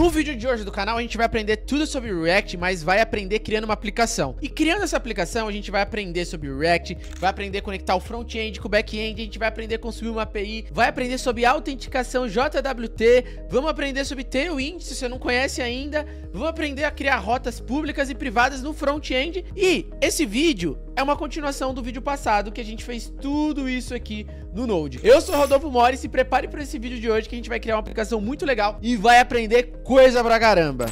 No vídeo de hoje do canal a gente vai aprender tudo sobre React, mas vai aprender criando uma aplicação. E criando essa aplicação a gente vai aprender sobre React, vai aprender a conectar o front-end com o back-end, a gente vai aprender a construir uma API, vai aprender sobre autenticação JWT, vamos aprender sobre Tailwind, se você não conhece ainda, vamos aprender a criar rotas públicas e privadas no front-end. E esse vídeo é uma continuação do vídeo passado que a gente fez tudo isso aqui no Node. Eu sou Rodolfo Mori, se prepare para esse vídeo de hoje que a gente vai criar uma aplicação muito legal e vai aprender coisa pra caramba.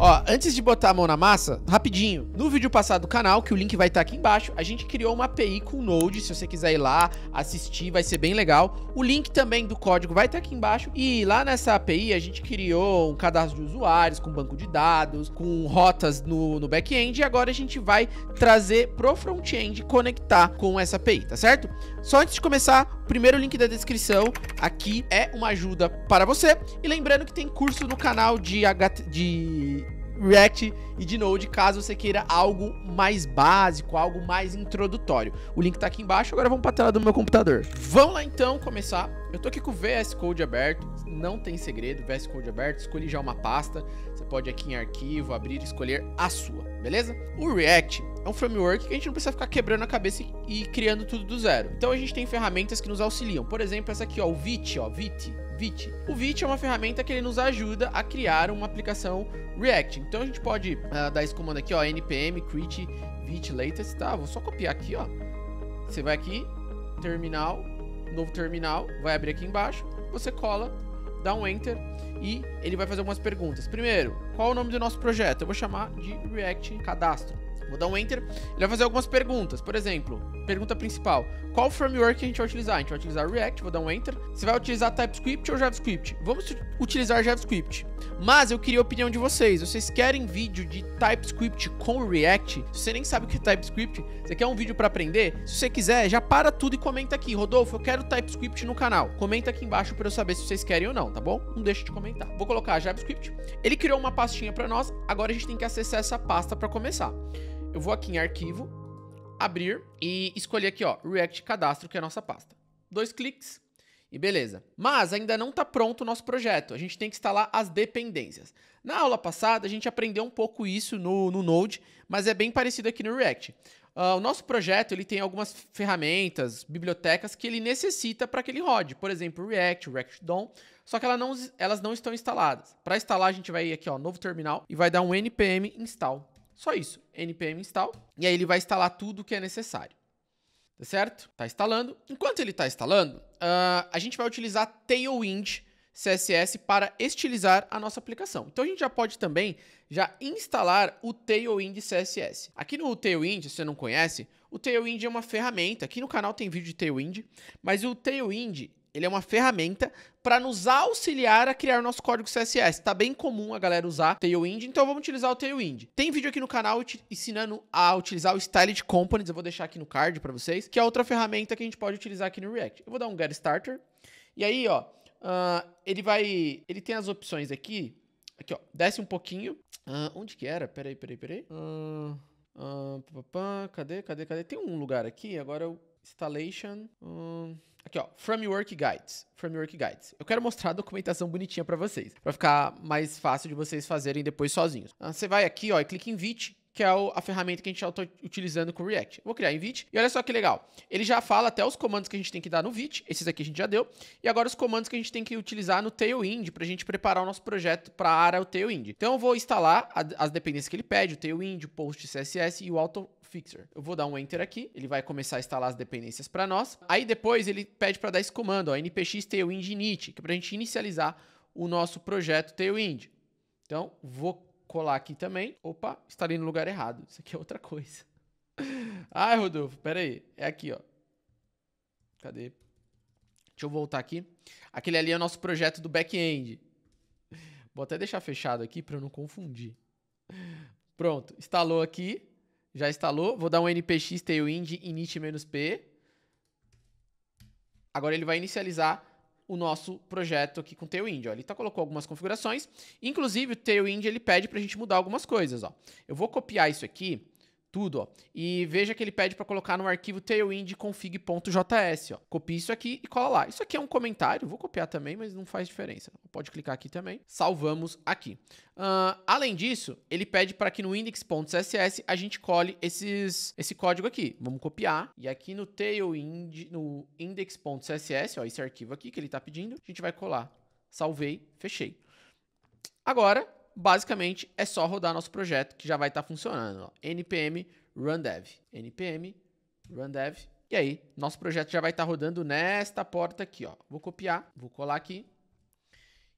Ó, antes de botar a mão na massa, rapidinho, no vídeo passado do canal, que o link vai estar tá aqui embaixo, a gente criou uma API com Node, se você quiser ir lá assistir, vai ser bem legal. O link também do código vai estar tá aqui embaixo. E lá nessa API a gente criou um cadastro de usuários, com banco de dados, com rotas no, no back-end, e agora a gente vai trazer pro front-end conectar com essa API, tá certo? Só antes de começar, o primeiro link da descrição aqui é uma ajuda para você. E lembrando que tem curso no canal de, H... de React e de Node, caso você queira algo mais básico, algo mais introdutório. O link tá aqui embaixo, agora vamos pra tela do meu computador. Vamos lá então começar. Eu tô aqui com o VS Code aberto, não tem segredo, VS Code aberto, escolhi já uma pasta, você pode aqui em arquivo, abrir e escolher a sua, beleza? O React é um framework que a gente não precisa ficar quebrando a cabeça e criando tudo do zero. Então a gente tem ferramentas que nos auxiliam, por exemplo essa aqui ó, o Vite, ó, Vite, Vite. O Vite é uma ferramenta que ele nos ajuda a criar uma aplicação React. Então a gente pode uh, dar esse comando aqui, ó, npm create vite latest, tá? Vou só copiar aqui, ó. Você vai aqui, terminal, novo terminal, vai abrir aqui embaixo, você cola, dá um enter e ele vai fazer algumas perguntas. Primeiro, qual é o nome do nosso projeto? Eu vou chamar de React Cadastro. Vou dar um Enter. Ele vai fazer algumas perguntas. Por exemplo, pergunta principal. Qual framework a gente vai utilizar? A gente vai utilizar React, vou dar um Enter. Você vai utilizar TypeScript ou JavaScript? Vamos utilizar JavaScript. Mas eu queria a opinião de vocês. Vocês querem vídeo de TypeScript com React? Se você nem sabe o que é TypeScript, você quer um vídeo para aprender? Se você quiser, já para tudo e comenta aqui. Rodolfo, eu quero TypeScript no canal. Comenta aqui embaixo para eu saber se vocês querem ou não, tá bom? Não deixa de comentar. Vou colocar JavaScript. Ele criou uma pastinha para nós. Agora a gente tem que acessar essa pasta para começar eu vou aqui em arquivo, abrir e escolher aqui, ó, React Cadastro, que é a nossa pasta. Dois cliques e beleza. Mas ainda não está pronto o nosso projeto, a gente tem que instalar as dependências. Na aula passada, a gente aprendeu um pouco isso no, no Node, mas é bem parecido aqui no React. Uh, o nosso projeto ele tem algumas ferramentas, bibliotecas que ele necessita para que ele rode. Por exemplo, React, React DOM, só que ela não, elas não estão instaladas. Para instalar, a gente vai aqui, ó, novo terminal, e vai dar um npm install. Só isso, npm install, e aí ele vai instalar tudo que é necessário. Tá certo? Tá instalando. Enquanto ele tá instalando, uh, a gente vai utilizar Tailwind CSS para estilizar a nossa aplicação. Então a gente já pode também já instalar o Tailwind CSS. Aqui no Tailwind, se você não conhece, o Tailwind é uma ferramenta, aqui no canal tem vídeo de Tailwind, mas o Tailwind ele é uma ferramenta para nos auxiliar a criar o nosso código CSS. Tá bem comum a galera usar Tailwind, então vamos utilizar o Tailwind. Tem vídeo aqui no canal ensinando a utilizar o Styled Components, eu vou deixar aqui no card para vocês, que é outra ferramenta que a gente pode utilizar aqui no React. Eu vou dar um Get Starter, e aí, ó, uh, ele vai... Ele tem as opções aqui, aqui, ó, desce um pouquinho. Uh, onde que era? Peraí, peraí, peraí. Uh, uh, pá, pá, pá, cadê, cadê, cadê? Tem um lugar aqui, agora eu... É Installation. Aqui, ó, Framework Guides. Framework Guides. Eu quero mostrar a documentação bonitinha para vocês, para ficar mais fácil de vocês fazerem depois sozinhos. Ah, você vai aqui, ó, e clica em Vite, que é a ferramenta que a gente está utilizando com o React. Vou criar em Vite. E olha só que legal. Ele já fala até os comandos que a gente tem que dar no Vite. Esses aqui a gente já deu. E agora os comandos que a gente tem que utilizar no Tailwind para a gente preparar o nosso projeto para a área o Tailwind. Então eu vou instalar as dependências que ele pede, o Tailwind, o Post CSS e o Auto Fixer. Eu vou dar um Enter aqui, ele vai começar a instalar as dependências para nós. Aí depois ele pede para dar esse comando, ó, npx tailwind init, que é para a gente inicializar o nosso projeto tailwind. Então, vou colar aqui também. Opa, estarei no lugar errado. Isso aqui é outra coisa. Ai, Rodolfo, pera aí. É aqui, ó. Cadê? Deixa eu voltar aqui. Aquele ali é o nosso projeto do back-end. Vou até deixar fechado aqui para eu não confundir. Pronto, instalou aqui. Já instalou. Vou dar um npx tailwind init-p. Agora ele vai inicializar o nosso projeto aqui com o Tailwind. Ó. Ele tá, colocou algumas configurações. Inclusive, o Tailwind ele pede para a gente mudar algumas coisas. Ó. Eu vou copiar isso aqui tudo, ó. E veja que ele pede para colocar no arquivo tailwind.config.js, ó. Copia isso aqui e cola lá. Isso aqui é um comentário, vou copiar também, mas não faz diferença. Pode clicar aqui também. Salvamos aqui. Uh, além disso, ele pede para que no index.css a gente cole esses, esse código aqui. Vamos copiar. E aqui no tailwind, no index.css, ó, esse arquivo aqui que ele está pedindo, a gente vai colar. Salvei, fechei. Agora, basicamente é só rodar nosso projeto que já vai estar tá funcionando. Ó. npm dev npm run dev E aí, nosso projeto já vai estar tá rodando nesta porta aqui, ó. Vou copiar, vou colar aqui.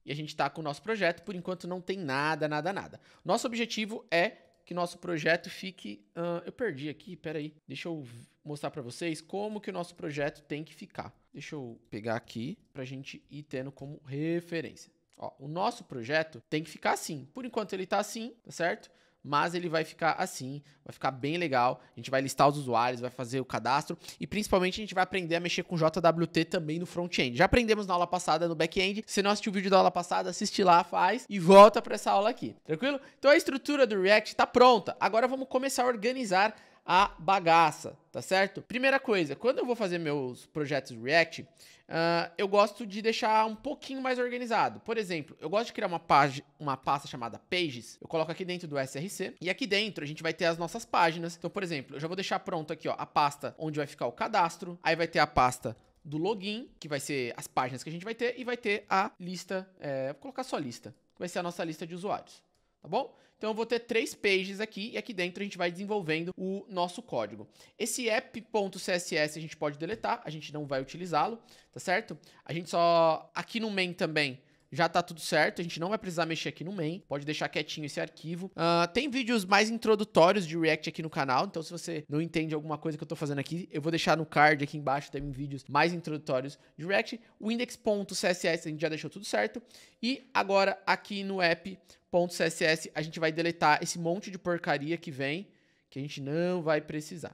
E a gente está com o nosso projeto. Por enquanto não tem nada, nada, nada. Nosso objetivo é que nosso projeto fique... Uh, eu perdi aqui, peraí. Deixa eu mostrar para vocês como que o nosso projeto tem que ficar. Deixa eu pegar aqui para a gente ir tendo como referência. Ó, o nosso projeto tem que ficar assim. Por enquanto ele está assim, tá certo? Mas ele vai ficar assim, vai ficar bem legal. A gente vai listar os usuários, vai fazer o cadastro e principalmente a gente vai aprender a mexer com JWT também no front-end. Já aprendemos na aula passada no back-end. Se não assistiu o vídeo da aula passada, assiste lá, faz e volta para essa aula aqui. Tranquilo? Então a estrutura do React está pronta. Agora vamos começar a organizar a bagaça, tá certo? Primeira coisa, quando eu vou fazer meus projetos React, uh, eu gosto de deixar um pouquinho mais organizado. Por exemplo, eu gosto de criar uma, uma pasta chamada Pages, eu coloco aqui dentro do SRC, e aqui dentro a gente vai ter as nossas páginas. Então, por exemplo, eu já vou deixar pronto aqui ó, a pasta onde vai ficar o cadastro, aí vai ter a pasta do login, que vai ser as páginas que a gente vai ter, e vai ter a lista, é, vou colocar só lista, vai ser a nossa lista de usuários, tá bom? Então eu vou ter três pages aqui e aqui dentro a gente vai desenvolvendo o nosso código. Esse app.css a gente pode deletar, a gente não vai utilizá-lo, tá certo? A gente só... Aqui no main também já tá tudo certo, a gente não vai precisar mexer aqui no main, pode deixar quietinho esse arquivo. Uh, tem vídeos mais introdutórios de React aqui no canal, então se você não entende alguma coisa que eu tô fazendo aqui, eu vou deixar no card aqui embaixo, tem vídeos mais introdutórios de React. O index.css a gente já deixou tudo certo, e agora aqui no app .css, a gente vai deletar esse monte de porcaria que vem, que a gente não vai precisar,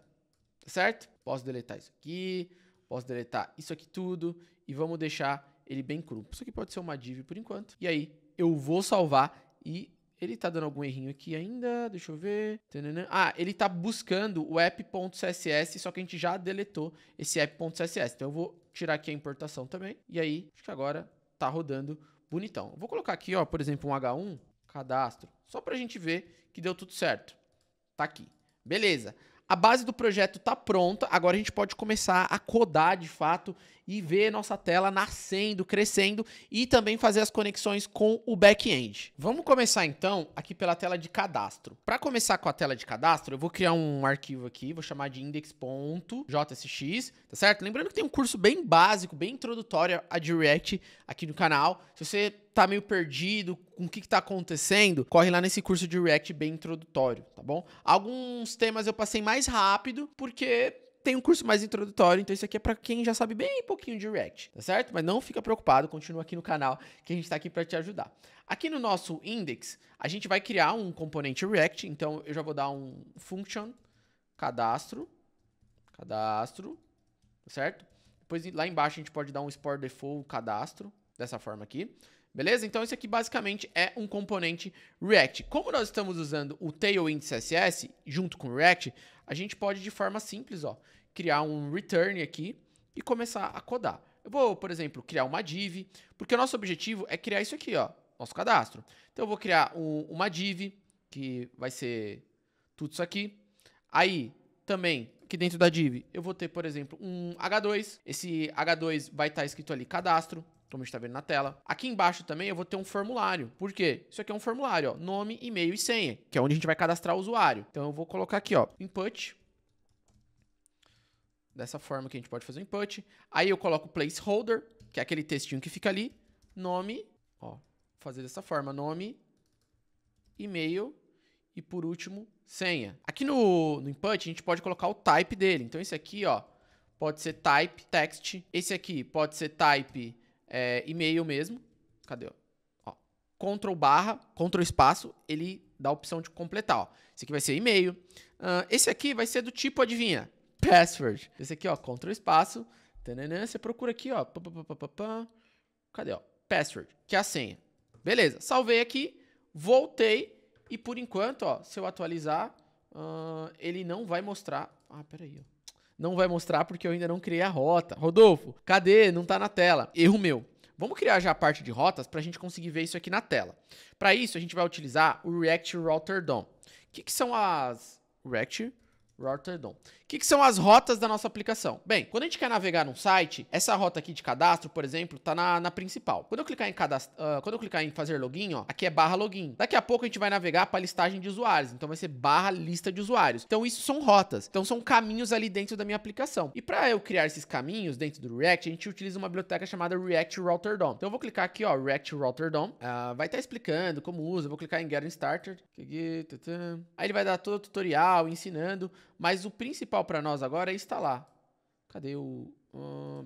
tá certo? Posso deletar isso aqui, posso deletar isso aqui tudo e vamos deixar ele bem cru. Isso aqui pode ser uma div por enquanto. E aí, eu vou salvar e ele tá dando algum errinho aqui ainda, deixa eu ver. Ah, ele tá buscando o app.css, só que a gente já deletou esse app.css. Então eu vou tirar aqui a importação também. E aí, acho que agora tá rodando bonitão. vou colocar aqui, ó, por exemplo, um H1 cadastro. Só para a gente ver que deu tudo certo. Tá aqui. Beleza. A base do projeto tá pronta, agora a gente pode começar a codar de fato e ver nossa tela nascendo, crescendo e também fazer as conexões com o back-end. Vamos começar então aqui pela tela de cadastro. Para começar com a tela de cadastro, eu vou criar um arquivo aqui, vou chamar de index.jsx, tá certo? Lembrando que tem um curso bem básico, bem introdutório a React aqui no canal. Se você tá meio perdido, com o que, que tá acontecendo, corre lá nesse curso de React bem introdutório, tá bom? Alguns temas eu passei mais rápido, porque tem um curso mais introdutório, então isso aqui é para quem já sabe bem pouquinho de React, tá certo? Mas não fica preocupado, continua aqui no canal que a gente está aqui para te ajudar. Aqui no nosso index, a gente vai criar um componente React, então eu já vou dar um function cadastro, cadastro, tá certo? Depois lá embaixo a gente pode dar um export default cadastro, dessa forma aqui. Beleza? Então, isso aqui basicamente é um componente React. Como nós estamos usando o Tailwind CSS junto com o React, a gente pode de forma simples, ó, criar um return aqui e começar a codar. Eu vou, por exemplo, criar uma div, porque o nosso objetivo é criar isso aqui, ó, nosso cadastro. Então eu vou criar um, uma div, que vai ser tudo isso aqui. Aí, também, aqui dentro da div, eu vou ter, por exemplo, um H2. Esse H2 vai estar tá escrito ali cadastro, como a gente está vendo na tela. Aqui embaixo também eu vou ter um formulário. Por quê? Isso aqui é um formulário, ó, nome, e-mail e senha, que é onde a gente vai cadastrar o usuário. Então eu vou colocar aqui, ó, input Dessa forma que a gente pode fazer o input. Aí eu coloco placeholder, que é aquele textinho que fica ali. Nome, ó, fazer dessa forma. Nome, e-mail e, por último, senha. Aqui no, no input, a gente pode colocar o type dele. Então, esse aqui, ó, pode ser type text. Esse aqui pode ser type é, e-mail mesmo. Cadê? Ó, Ctrl barra, Ctrl espaço, ele dá a opção de completar. Ó. Esse aqui vai ser e-mail. Uh, esse aqui vai ser do tipo, adivinha? password. Esse aqui, ó, Ctrl espaço. Tananã, você procura aqui, ó. Pá, pá, pá, Cadê, ó? Password, que é a senha. Beleza, salvei aqui, voltei e por enquanto, ó, se eu atualizar, uh, ele não vai mostrar. Ah, peraí, ó. Não vai mostrar porque eu ainda não criei a rota. Rodolfo, cadê? Não tá na tela. Erro meu. Vamos criar já a parte de rotas para a gente conseguir ver isso aqui na tela. Para isso, a gente vai utilizar o React Router DOM. O que, que são as React Router DOM? O que, que, são as rotas da nossa aplicação? Bem, quando a gente quer navegar num site, essa rota aqui de cadastro, por exemplo, tá na, na principal. Quando eu clicar em uh, quando eu clicar em fazer login, ó, aqui é barra login. Daqui a pouco a gente vai navegar para listagem de usuários, então vai ser barra lista de usuários. Então isso são rotas, então são caminhos ali dentro da minha aplicação. E para eu criar esses caminhos dentro do React, a gente utiliza uma biblioteca chamada React Router DOM. Então eu vou clicar aqui, ó, React Router DOM. Uh, vai estar tá explicando como usa. Eu vou clicar em Get Started. Aí ele vai dar todo o tutorial ensinando, mas o principal para nós agora é instalar. Cadê o. Hum,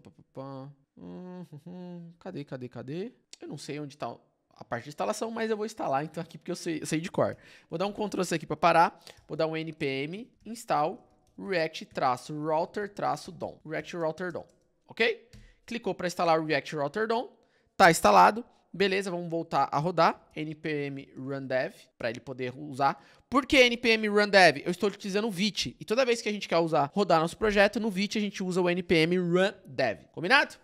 hum, cadê, cadê, cadê? Eu não sei onde tá a parte de instalação, mas eu vou instalar então aqui porque eu sei, eu sei de cor. Vou dar um Ctrl C aqui para parar. Vou dar um npm install react-router-dom. React-router-dom, ok? Clicou para instalar o React Router DOM. Tá instalado. Beleza, vamos voltar a rodar npm run dev para ele poder usar. Por que npm dev? Eu estou utilizando o vit e toda vez que a gente quer usar rodar nosso projeto no vit a gente usa o npm run dev. Combinado?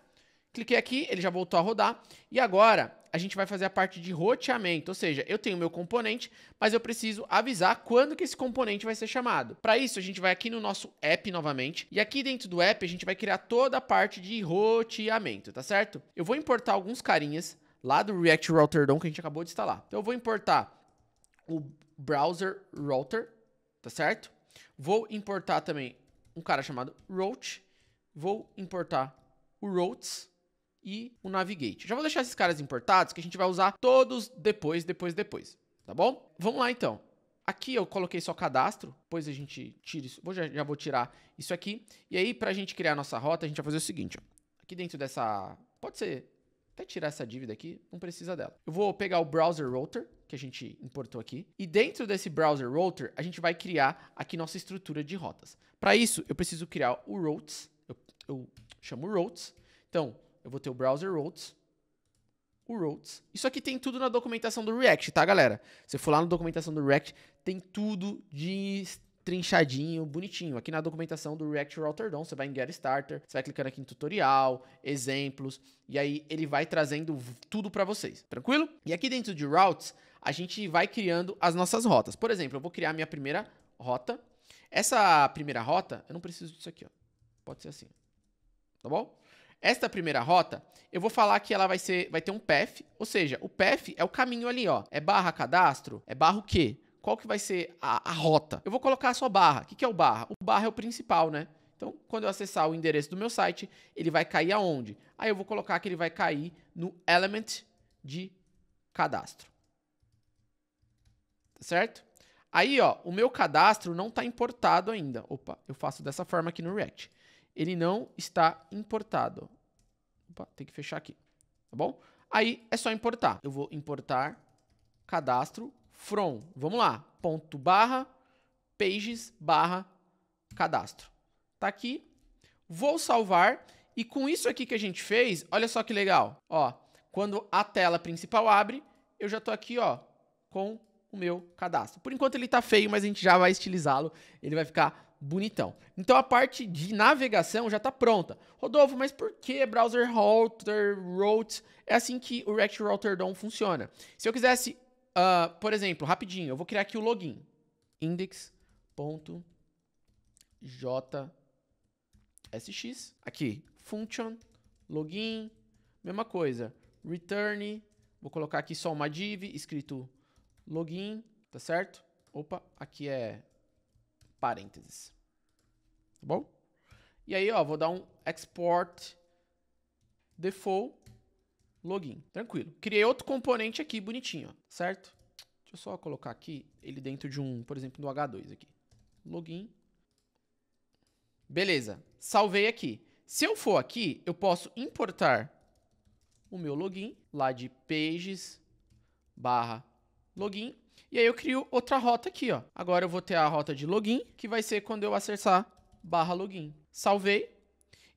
Cliquei aqui, ele já voltou a rodar e agora a gente vai fazer a parte de roteamento, ou seja, eu tenho meu componente, mas eu preciso avisar quando que esse componente vai ser chamado. Para isso, a gente vai aqui no nosso app novamente, e aqui dentro do app a gente vai criar toda a parte de roteamento, tá certo? Eu vou importar alguns carinhas, lá do React Router DOM que a gente acabou de instalar. Então eu vou importar o browser router, tá certo? Vou importar também um cara chamado route, vou importar o routes e o navigate. Já vou deixar esses caras importados que a gente vai usar todos depois, depois, depois, tá bom? Vamos lá então. Aqui eu coloquei só cadastro, depois a gente tira isso. Vou, já, já vou tirar isso aqui. E aí, para a gente criar a nossa rota, a gente vai fazer o seguinte. Ó. Aqui dentro dessa... Pode ser até tirar essa dívida aqui, não precisa dela. Eu vou pegar o browser router que a gente importou aqui. E dentro desse browser router, a gente vai criar aqui nossa estrutura de rotas. Para isso, eu preciso criar o routes. Eu, eu chamo routes. Então, eu vou ter o browser routes o routes. Isso aqui tem tudo na documentação do React, tá, galera? Se você for lá na documentação do React, tem tudo de trinchadinho, bonitinho. Aqui na documentação do React Router você vai em Get Starter, você vai clicando aqui em tutorial, exemplos, e aí ele vai trazendo tudo para vocês, tranquilo? E aqui dentro de routes, a gente vai criando as nossas rotas. Por exemplo, eu vou criar minha primeira rota. Essa primeira rota, eu não preciso disso aqui, ó. Pode ser assim. Tá bom? Esta primeira rota, eu vou falar que ela vai ser, vai ter um path, ou seja, o path é o caminho ali, ó. É barra cadastro, é barra o quê? qual que vai ser a, a rota? Eu vou colocar a sua barra. O que, que é o barra? O barra é o principal, né? Então, quando eu acessar o endereço do meu site, ele vai cair aonde? Aí eu vou colocar que ele vai cair no element de cadastro. Tá certo? Aí, ó, o meu cadastro não está importado ainda. Opa, eu faço dessa forma aqui no React. Ele não está importado. Opa, tem que fechar aqui, tá bom? Aí é só importar. Eu vou importar cadastro from, vamos lá, ponto barra, pages barra cadastro. Tá aqui. Vou salvar e com isso aqui que a gente fez, olha só que legal. Ó, quando a tela principal abre, eu já tô aqui, ó, com o meu cadastro. Por enquanto ele está feio, mas a gente já vai estilizá-lo, ele vai ficar bonitão. Então a parte de navegação já está pronta. Rodolfo, mas por que browser router route? É assim que o React Router DOM funciona. Se eu quisesse Uh, por exemplo, rapidinho, eu vou criar aqui o login. index.jsx. Aqui, function, login, mesma coisa. Return, vou colocar aqui só uma div escrito login, tá certo? Opa, aqui é parênteses. Tá bom? E aí, ó, vou dar um export default login. Tranquilo. Criei outro componente aqui bonitinho, certo? Deixa eu só colocar aqui ele dentro de um, por exemplo, do H2 aqui. Login. Beleza. Salvei aqui. Se eu for aqui, eu posso importar o meu login lá de pages barra login. E aí eu crio outra rota aqui, ó. Agora eu vou ter a rota de login, que vai ser quando eu acessar barra login. Salvei.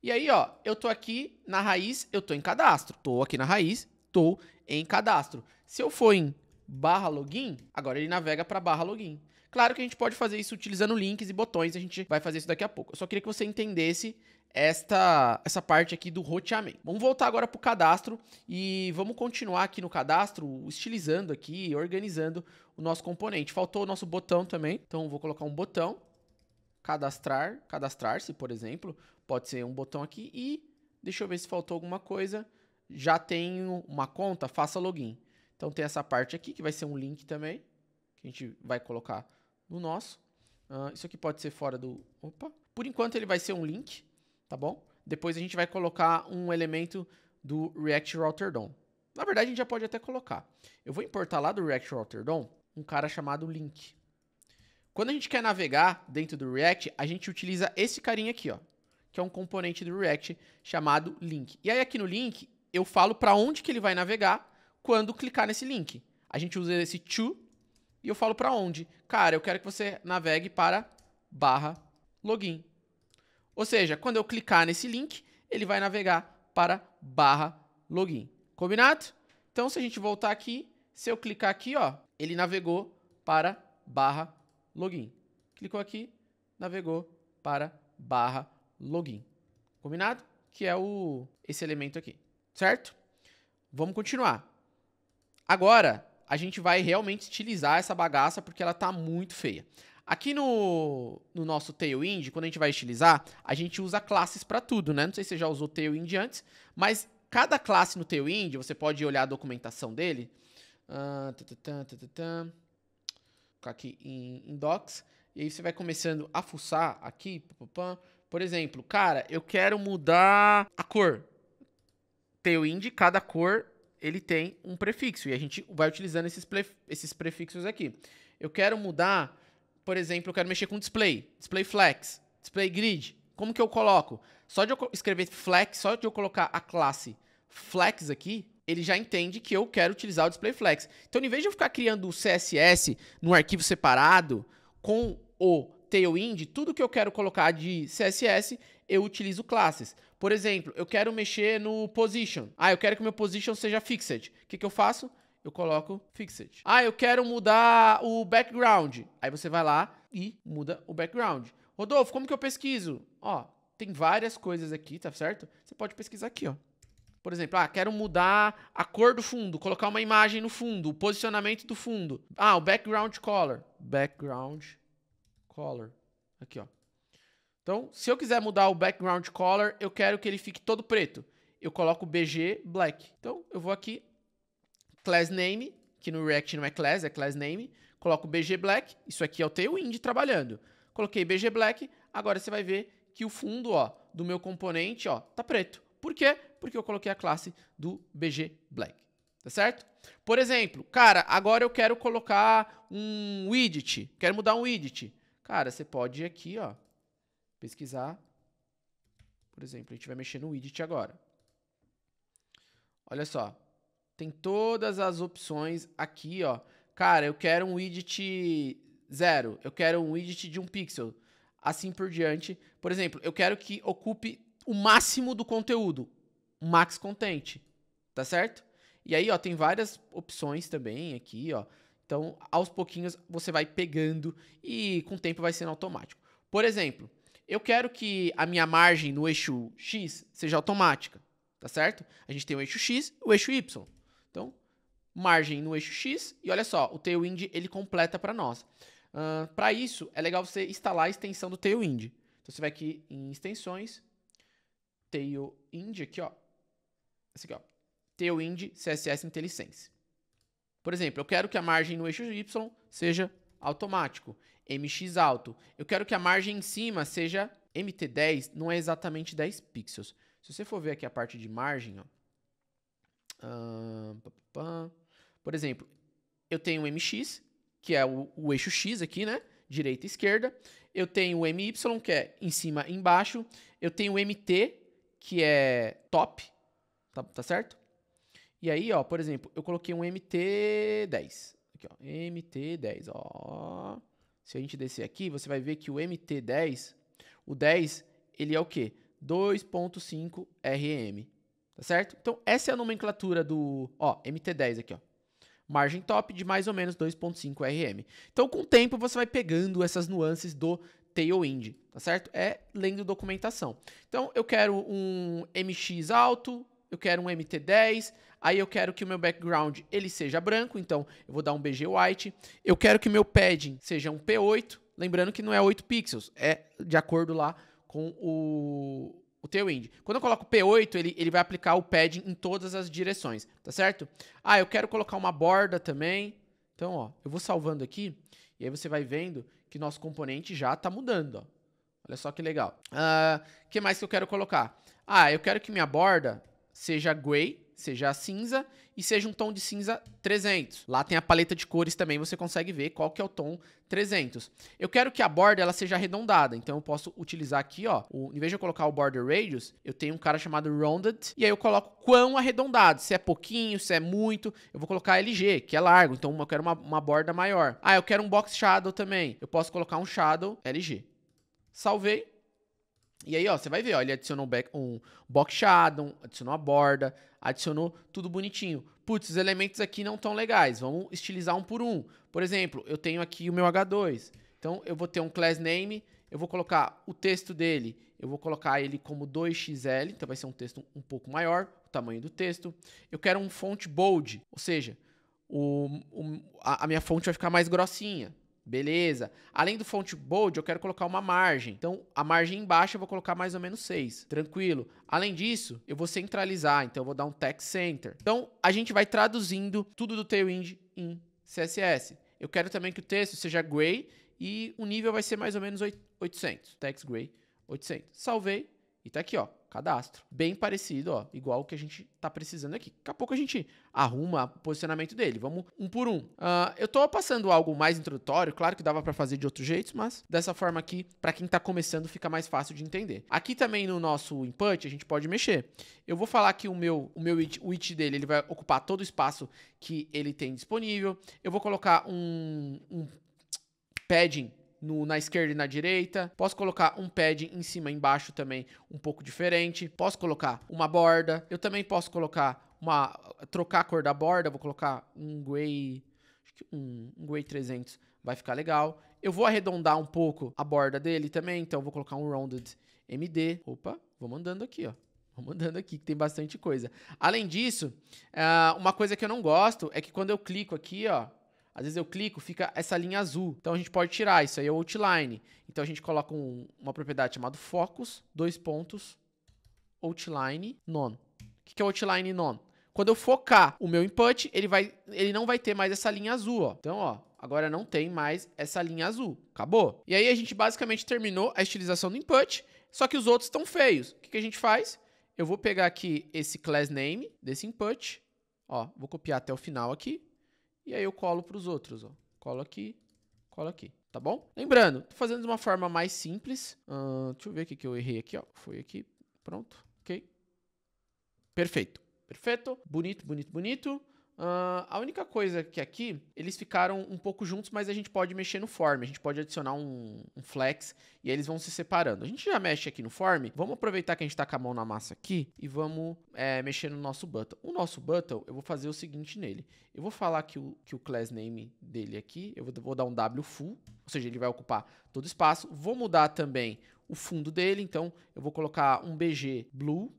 E aí, ó, eu tô aqui na raiz, eu tô em cadastro. Tô aqui na raiz, tô em cadastro. Se eu for em barra login, agora ele navega para barra login. Claro que a gente pode fazer isso utilizando links e botões, a gente vai fazer isso daqui a pouco. Eu só queria que você entendesse esta essa parte aqui do roteamento. Vamos voltar agora para o cadastro e vamos continuar aqui no cadastro, estilizando aqui, organizando o nosso componente. Faltou o nosso botão também, então vou colocar um botão cadastrar, cadastrar-se, por exemplo, pode ser um botão aqui e deixa eu ver se faltou alguma coisa. Já tenho uma conta, faça login. Então tem essa parte aqui que vai ser um link também, que a gente vai colocar no nosso. Uh, isso aqui pode ser fora do. Opa! Por enquanto ele vai ser um link, tá bom? Depois a gente vai colocar um elemento do React Router DOM. Na verdade, a gente já pode até colocar. Eu vou importar lá do React Router DOM um cara chamado link. Quando a gente quer navegar dentro do React, a gente utiliza esse carinha aqui, ó, que é um componente do React chamado link. E aí aqui no link, eu falo para onde que ele vai navegar quando clicar nesse link. A gente usa esse to e eu falo para onde. Cara, eu quero que você navegue para barra login. Ou seja, quando eu clicar nesse link, ele vai navegar para barra login. Combinado? Então, se a gente voltar aqui, se eu clicar aqui, ó, ele navegou para barra login. Clicou aqui, navegou para barra login. Combinado? Que é o esse elemento aqui, certo? Vamos continuar. Agora, a gente vai realmente utilizar essa bagaça porque ela está muito feia. Aqui no, no nosso Tailwind, quando a gente vai estilizar, a gente usa classes para tudo, né? Não sei se você já usou Tailwind antes, mas cada classe no Tailwind, você pode olhar a documentação dele. Uh, tã, tã, tã, colocar aqui em, em docs, e aí você vai começando a fuçar aqui, por exemplo, cara, eu quero mudar a cor. Tailwind, cada cor, ele tem um prefixo. E a gente vai utilizando esses, esses prefixos aqui. Eu quero mudar, por exemplo, eu quero mexer com display. Display flex, display grid. Como que eu coloco? Só de eu escrever flex, só de eu colocar a classe flex aqui, ele já entende que eu quero utilizar o display flex. Então, em vez de eu ficar criando o CSS num arquivo separado com o Tailwind, tudo que eu quero colocar de CSS, eu utilizo classes. Por exemplo, eu quero mexer no position. Ah, eu quero que meu position seja fixed. O que, que eu faço? Eu coloco fixed. Ah, eu quero mudar o background. Aí você vai lá e muda o background. Rodolfo, como que eu pesquiso? Ó, tem várias coisas aqui, tá certo? Você pode pesquisar aqui, ó. Por exemplo, ah, quero mudar a cor do fundo, colocar uma imagem no fundo, o posicionamento do fundo. Ah, o background color. Background color. Aqui, ó. Então, se eu quiser mudar o background color, eu quero que ele fique todo preto. Eu coloco BG black. Então, eu vou aqui, class name, que no React não é class, é class name. Coloco BG black. Isso aqui é o tailwind trabalhando. Coloquei BG black. Agora você vai ver que o fundo, ó, do meu componente, ó, tá preto. Por quê? Porque eu coloquei a classe do BG black Tá certo? Por exemplo, cara, agora eu quero colocar um widget. Quero mudar um widget. Cara, você pode ir aqui, ó, pesquisar. Por exemplo, a gente vai mexer no widget agora. Olha só. Tem todas as opções aqui, ó. Cara, eu quero um widget zero. Eu quero um widget de um pixel. Assim por diante. Por exemplo, eu quero que ocupe o máximo do conteúdo, max content, tá certo? E aí, ó, tem várias opções também aqui, ó. Então, aos pouquinhos você vai pegando e com o tempo vai sendo automático. Por exemplo, eu quero que a minha margem no eixo X seja automática, tá certo? A gente tem o eixo X e o eixo Y. Então, margem no eixo X e olha só, o Tailwind ele completa para nós. Uh, para isso, é legal você instalar a extensão do Tailwind. Então, você vai aqui em extensões, tailwind aqui, ó. Esse aqui, ó. Tailwind CSS IntelliSense. Por exemplo, eu quero que a margem no eixo Y seja automático, MX alto. Eu quero que a margem em cima seja MT10, não é exatamente 10 pixels. Se você for ver aqui a parte de margem, ó. Por exemplo, eu tenho o MX, que é o, o, eixo X aqui, né? Direita e esquerda. Eu tenho o MY, que é em cima e embaixo. Eu tenho o MT, que é top, tá, tá certo? E aí, ó, por exemplo, eu coloquei um MT10. Aqui, ó, MT10, ó. Se a gente descer aqui, você vai ver que o MT10, o 10, ele é o quê? 2.5 RM, tá certo? Então, essa é a nomenclatura do, ó, MT10 aqui, ó. Margem top de mais ou menos 2.5 RM. Então, com o tempo, você vai pegando essas nuances do Tailwind, tá certo? É lendo documentação. Então, eu quero um MX alto, eu quero um MT10, aí eu quero que o meu background ele seja branco, então eu vou dar um BG white. Eu quero que o meu padding seja um P8, lembrando que não é 8 pixels, é de acordo lá com o, o Tailwind. Quando eu coloco P8, ele, ele vai aplicar o padding em todas as direções, tá certo? Ah, eu quero colocar uma borda também. Então, ó, eu vou salvando aqui, e aí você vai vendo que nosso componente já está mudando. Ó. Olha só que legal. O uh, ah, que mais que eu quero colocar? Ah, eu quero que minha borda seja gray, seja a cinza e seja um tom de cinza 300. Lá tem a paleta de cores também, você consegue ver qual que é o tom 300. Eu quero que a borda ela seja arredondada, então eu posso utilizar aqui, ó, o, em vez de eu colocar o border radius, eu tenho um cara chamado rounded, e aí eu coloco quão arredondado, se é pouquinho, se é muito, eu vou colocar LG, que é largo, então eu quero uma, uma borda maior. Ah, eu quero um box shadow também, eu posso colocar um shadow LG. Salvei, e aí, ó, você vai ver, ó, ele adicionou um box shadow, adicionou a borda, adicionou tudo bonitinho. Putz, os elementos aqui não estão legais, vamos estilizar um por um. Por exemplo, eu tenho aqui o meu H2, então eu vou ter um class name, eu vou colocar o texto dele, eu vou colocar ele como 2xl, então vai ser um texto um pouco maior, o tamanho do texto. Eu quero um font bold, ou seja, o, o, a, a minha fonte vai ficar mais grossinha. Beleza. Além do font bold, eu quero colocar uma margem. Então, a margem embaixo eu vou colocar mais ou menos 6. Tranquilo. Além disso, eu vou centralizar. Então, eu vou dar um text center. Então, a gente vai traduzindo tudo do Tailwind em CSS. Eu quero também que o texto seja gray e o nível vai ser mais ou menos 800. Text gray 800. Salvei. E tá aqui, ó, cadastro. Bem parecido, ó, igual o que a gente tá precisando aqui. Daqui a pouco a gente arruma o posicionamento dele. Vamos um por um. Uh, eu tô passando algo mais introdutório, claro que dava para fazer de outro jeito, mas dessa forma aqui, para quem tá começando, fica mais fácil de entender. Aqui também no nosso input, a gente pode mexer. Eu vou falar que o meu, o meu it, o it dele, ele vai ocupar todo o espaço que ele tem disponível. Eu vou colocar um, um padding no, na esquerda e na direita. Posso colocar um pad em cima e embaixo também, um pouco diferente. Posso colocar uma borda. Eu também posso colocar uma... trocar a cor da borda. Vou colocar um gray... Acho que um, um gray 300 vai ficar legal. Eu vou arredondar um pouco a borda dele também, então vou colocar um rounded MD. Opa, vou mandando aqui, ó. Vou mandando aqui, que tem bastante coisa. Além disso, ah, uma coisa que eu não gosto é que quando eu clico aqui, ó, às vezes eu clico, fica essa linha azul. Então a gente pode tirar, isso aí é o outline. Então a gente coloca um, uma propriedade chamada focus, dois pontos, outline none. O que, é outline none? Quando eu focar o meu input, ele, vai, ele não vai ter mais essa linha azul, ó. Então, ó, agora não tem mais essa linha azul. Acabou. E aí a gente basicamente terminou a estilização do input, só que os outros estão feios. O que, que a gente faz? Eu vou pegar aqui esse class name desse input, ó, vou copiar até o final aqui, e aí eu colo para os outros, ó. Colo aqui, colo aqui, tá bom? Lembrando, tô fazendo de uma forma mais simples. Uh, deixa eu ver o que eu errei aqui, ó. Foi aqui, pronto, ok. Perfeito, perfeito. Bonito, bonito, bonito. Uh, a única coisa que aqui, eles ficaram um pouco juntos, mas a gente pode mexer no form, a gente pode adicionar um, um flex e eles vão se separando. A gente já mexe aqui no form, vamos aproveitar que a gente está com a mão na massa aqui e vamos é, mexer no nosso button. O nosso button, eu vou fazer o seguinte nele, eu vou falar que o, que o class name dele aqui, eu vou, vou dar um w full, ou seja, ele vai ocupar todo o espaço, vou mudar também o fundo dele, então eu vou colocar um BG blue,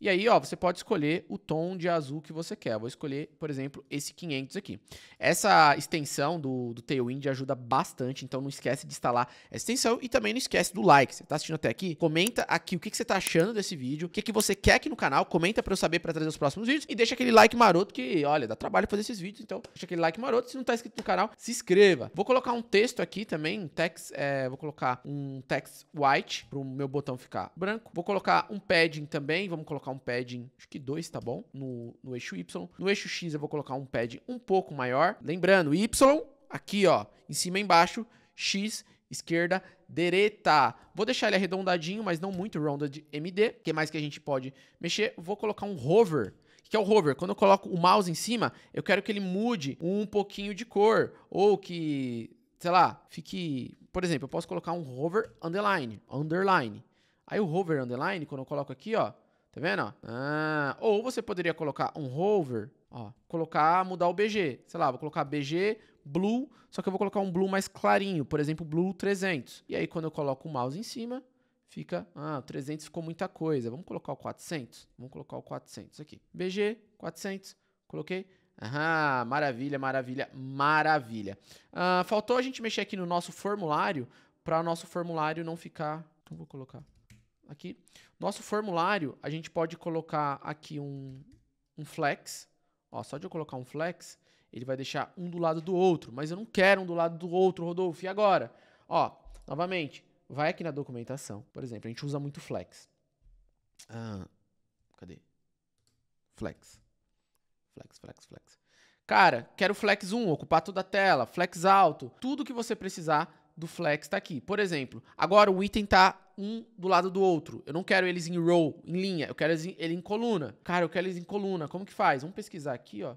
e aí, ó, você pode escolher o tom de azul que você quer. Eu vou escolher, por exemplo, esse 500 aqui. Essa extensão do, do Tailwind ajuda bastante, então não esquece de instalar essa extensão e também não esquece do like. Você tá assistindo até aqui? Comenta aqui o que, que você tá achando desse vídeo, o que, que você quer aqui no canal, comenta para eu saber para trazer os próximos vídeos e deixa aquele like maroto que, olha, dá trabalho fazer esses vídeos, então deixa aquele like maroto. Se não tá inscrito no canal, se inscreva. Vou colocar um texto aqui também, um text, é, vou colocar um text white para o meu botão ficar branco. Vou colocar um padding também, vamos colocar colocar um padding, acho que dois tá bom, no, no eixo Y. No eixo X eu vou colocar um padding um pouco maior. Lembrando, Y aqui, ó, em cima e embaixo, X, esquerda, direita. Vou deixar ele arredondadinho, mas não muito rounded MD. O que mais que a gente pode mexer? Vou colocar um hover que é o hover. Quando eu coloco o mouse em cima, eu quero que ele mude um pouquinho de cor ou que, sei lá, fique, por exemplo, eu posso colocar um hover underline, underline. Aí o hover underline, quando eu coloco aqui, ó, Tá vendo? Ó? Ah, ou você poderia colocar um hover, ó, colocar, mudar o BG. Sei lá, vou colocar BG blue, só que eu vou colocar um blue mais clarinho, por exemplo, blue 300. E aí quando eu coloco o mouse em cima, fica, ah, 300 ficou muita coisa. Vamos colocar o 400? Vamos colocar o 400 aqui. BG 400, coloquei. Aham, maravilha, maravilha, maravilha. Ah, faltou a gente mexer aqui no nosso formulário para o nosso formulário não ficar. Então vou colocar aqui. Nosso formulário, a gente pode colocar aqui um, um flex. Ó, só de eu colocar um flex, ele vai deixar um do lado do outro. Mas eu não quero um do lado do outro, Rodolfo. E agora? Ó, novamente, vai aqui na documentação. Por exemplo, a gente usa muito flex. Ah, cadê? Flex. Flex, flex, flex. Cara, quero flex 1, ocupar toda a tela, flex alto. Tudo que você precisar do flex está aqui. Por exemplo, agora o item está um do lado do outro. Eu não quero eles em row, em linha. Eu quero eles em, ele em coluna. Cara, eu quero eles em coluna. Como que faz? Vamos pesquisar aqui, ó.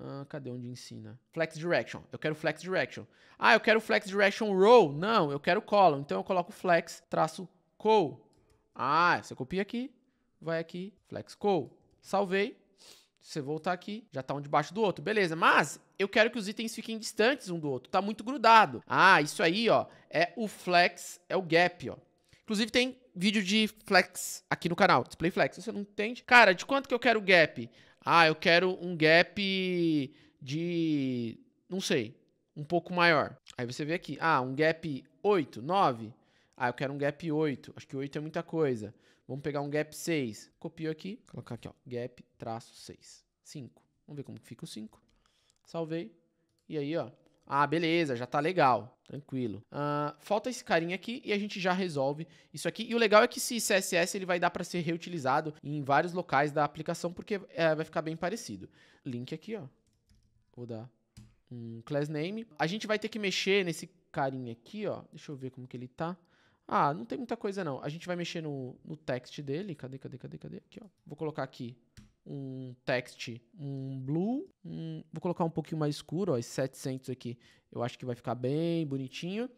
Ah, cadê onde ensina? Flex Direction. Eu quero Flex Direction. Ah, eu quero Flex Direction Row. Não, eu quero column. Então eu coloco Flex traço col. Ah, você copia aqui, vai aqui, Flex col. Salvei. Se você voltar aqui, já tá um debaixo do outro. Beleza, mas eu quero que os itens fiquem distantes um do outro. Tá muito grudado. Ah, isso aí, ó, é o flex, é o gap, ó. Inclusive tem vídeo de flex aqui no canal, display flex. Você não entende? Cara, de quanto que eu quero o gap? Ah, eu quero um gap de, não sei, um pouco maior. Aí você vê aqui, ah, um gap 8, 9. Ah, eu quero um gap 8. Acho que 8 é muita coisa. Vamos pegar um gap 6. Copio aqui, colocar aqui, ó, gap traço 6. 5. Vamos ver como fica o 5. Salvei. E aí, ó, ah, beleza, já tá legal, tranquilo. Uh, falta esse carinha aqui e a gente já resolve isso aqui. E o legal é que esse CSS ele vai dar para ser reutilizado em vários locais da aplicação, porque é, vai ficar bem parecido. Link aqui, ó. Vou dar um class name. A gente vai ter que mexer nesse carinha aqui, ó. Deixa eu ver como que ele tá. Ah, não tem muita coisa não. A gente vai mexer no, no text dele. Cadê, cadê, cadê, cadê? Aqui, ó. Vou colocar aqui um text, um blue, um, vou colocar um pouquinho mais escuro, ó, esse 700 aqui, eu acho que vai ficar bem bonitinho.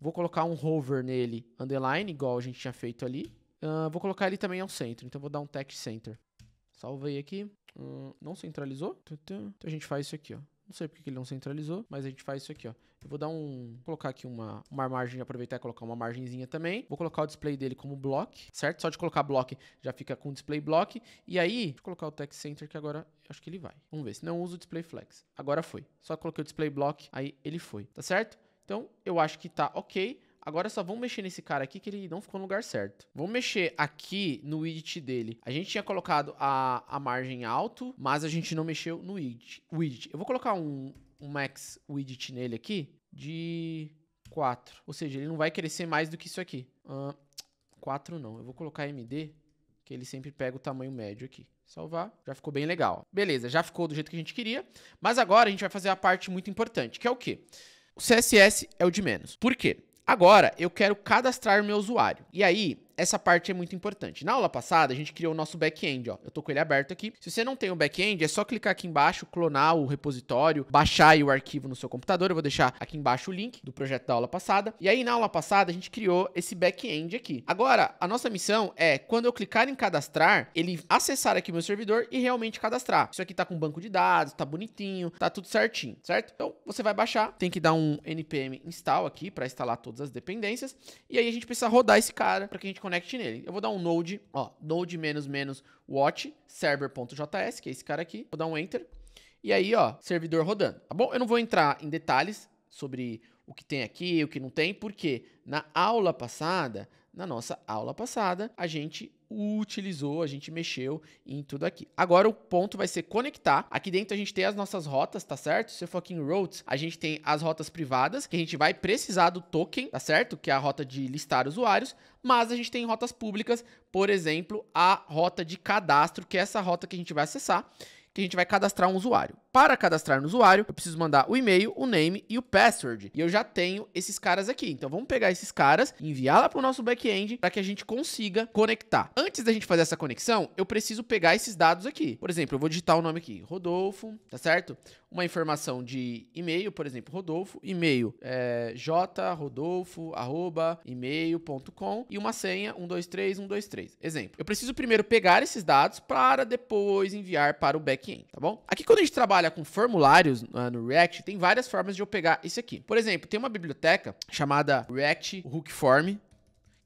Vou colocar um hover nele, underline, igual a gente tinha feito ali. Uh, vou colocar ele também ao centro, então vou dar um text center. Salvei aqui. Uh, não centralizou? Então a gente faz isso aqui, ó. Não sei porque ele não centralizou, mas a gente faz isso aqui, ó. Eu vou dar um... colocar aqui uma, uma margem, aproveitar e colocar uma margenzinha também. Vou colocar o display dele como block, certo? Só de colocar block já fica com display block. E aí, deixa eu colocar o text center que agora acho que ele vai. Vamos ver, se não uso o display flex. Agora foi. Só coloquei o display block, aí ele foi, tá certo? Então, eu acho que tá ok. Agora só vamos mexer nesse cara aqui que ele não ficou no lugar certo. Vamos mexer aqui no widget dele. A gente tinha colocado a, a margem alto, mas a gente não mexeu no widget. Eu vou colocar um, um max widget nele aqui de 4. Ou seja, ele não vai crescer mais do que isso aqui. Uh, 4 não. Eu vou colocar MD, que ele sempre pega o tamanho médio aqui. Salvar. Já ficou bem legal. Beleza, já ficou do jeito que a gente queria. Mas agora a gente vai fazer a parte muito importante, que é o quê? O CSS é o de menos. Por quê? Agora, eu quero cadastrar meu usuário. E aí, essa parte é muito importante. Na aula passada, a gente criou o nosso back-end, ó. Eu tô com ele aberto aqui. Se você não tem o back-end, é só clicar aqui embaixo, clonar o repositório, baixar o arquivo no seu computador. Eu vou deixar aqui embaixo o link do projeto da aula passada. E aí, na aula passada, a gente criou esse back-end aqui. Agora, a nossa missão é, quando eu clicar em cadastrar, ele acessar aqui meu servidor e realmente cadastrar. Isso aqui tá com banco de dados, tá bonitinho, tá tudo certinho, certo? Então, você vai baixar, tem que dar um npm install aqui para instalar todas as dependências. E aí, a gente precisa rodar esse cara para que a gente connect nele. Eu vou dar um node, ó, node menos menos watch server.js, que é esse cara aqui. Vou dar um enter. E aí, ó, servidor rodando, tá bom? Eu não vou entrar em detalhes sobre o que tem aqui, o que não tem, porque na aula passada, na nossa aula passada, a gente utilizou, a gente mexeu em tudo aqui. Agora o ponto vai ser conectar. Aqui dentro a gente tem as nossas rotas, tá certo? Se eu for aqui em routes, a gente tem as rotas privadas, que a gente vai precisar do token, tá certo? Que é a rota de listar usuários, mas a gente tem rotas públicas, por exemplo, a rota de cadastro, que é essa rota que a gente vai acessar que a gente vai cadastrar um usuário. Para cadastrar no um usuário, eu preciso mandar o e-mail, o name e o password. E eu já tenho esses caras aqui. Então vamos pegar esses caras, enviar lá para o nosso back-end para que a gente consiga conectar. Antes da gente fazer essa conexão, eu preciso pegar esses dados aqui. Por exemplo, eu vou digitar o nome aqui, Rodolfo, tá certo? Uma informação de e-mail, por exemplo, Rodolfo, e-mail é, jrodolfo, e-mail.com e uma senha 123123, Exemplo. Eu preciso primeiro pegar esses dados para depois enviar para o back aqui, tá bom? Aqui quando a gente trabalha com formulários uh, no React, tem várias formas de eu pegar isso aqui. Por exemplo, tem uma biblioteca chamada React Hook Form,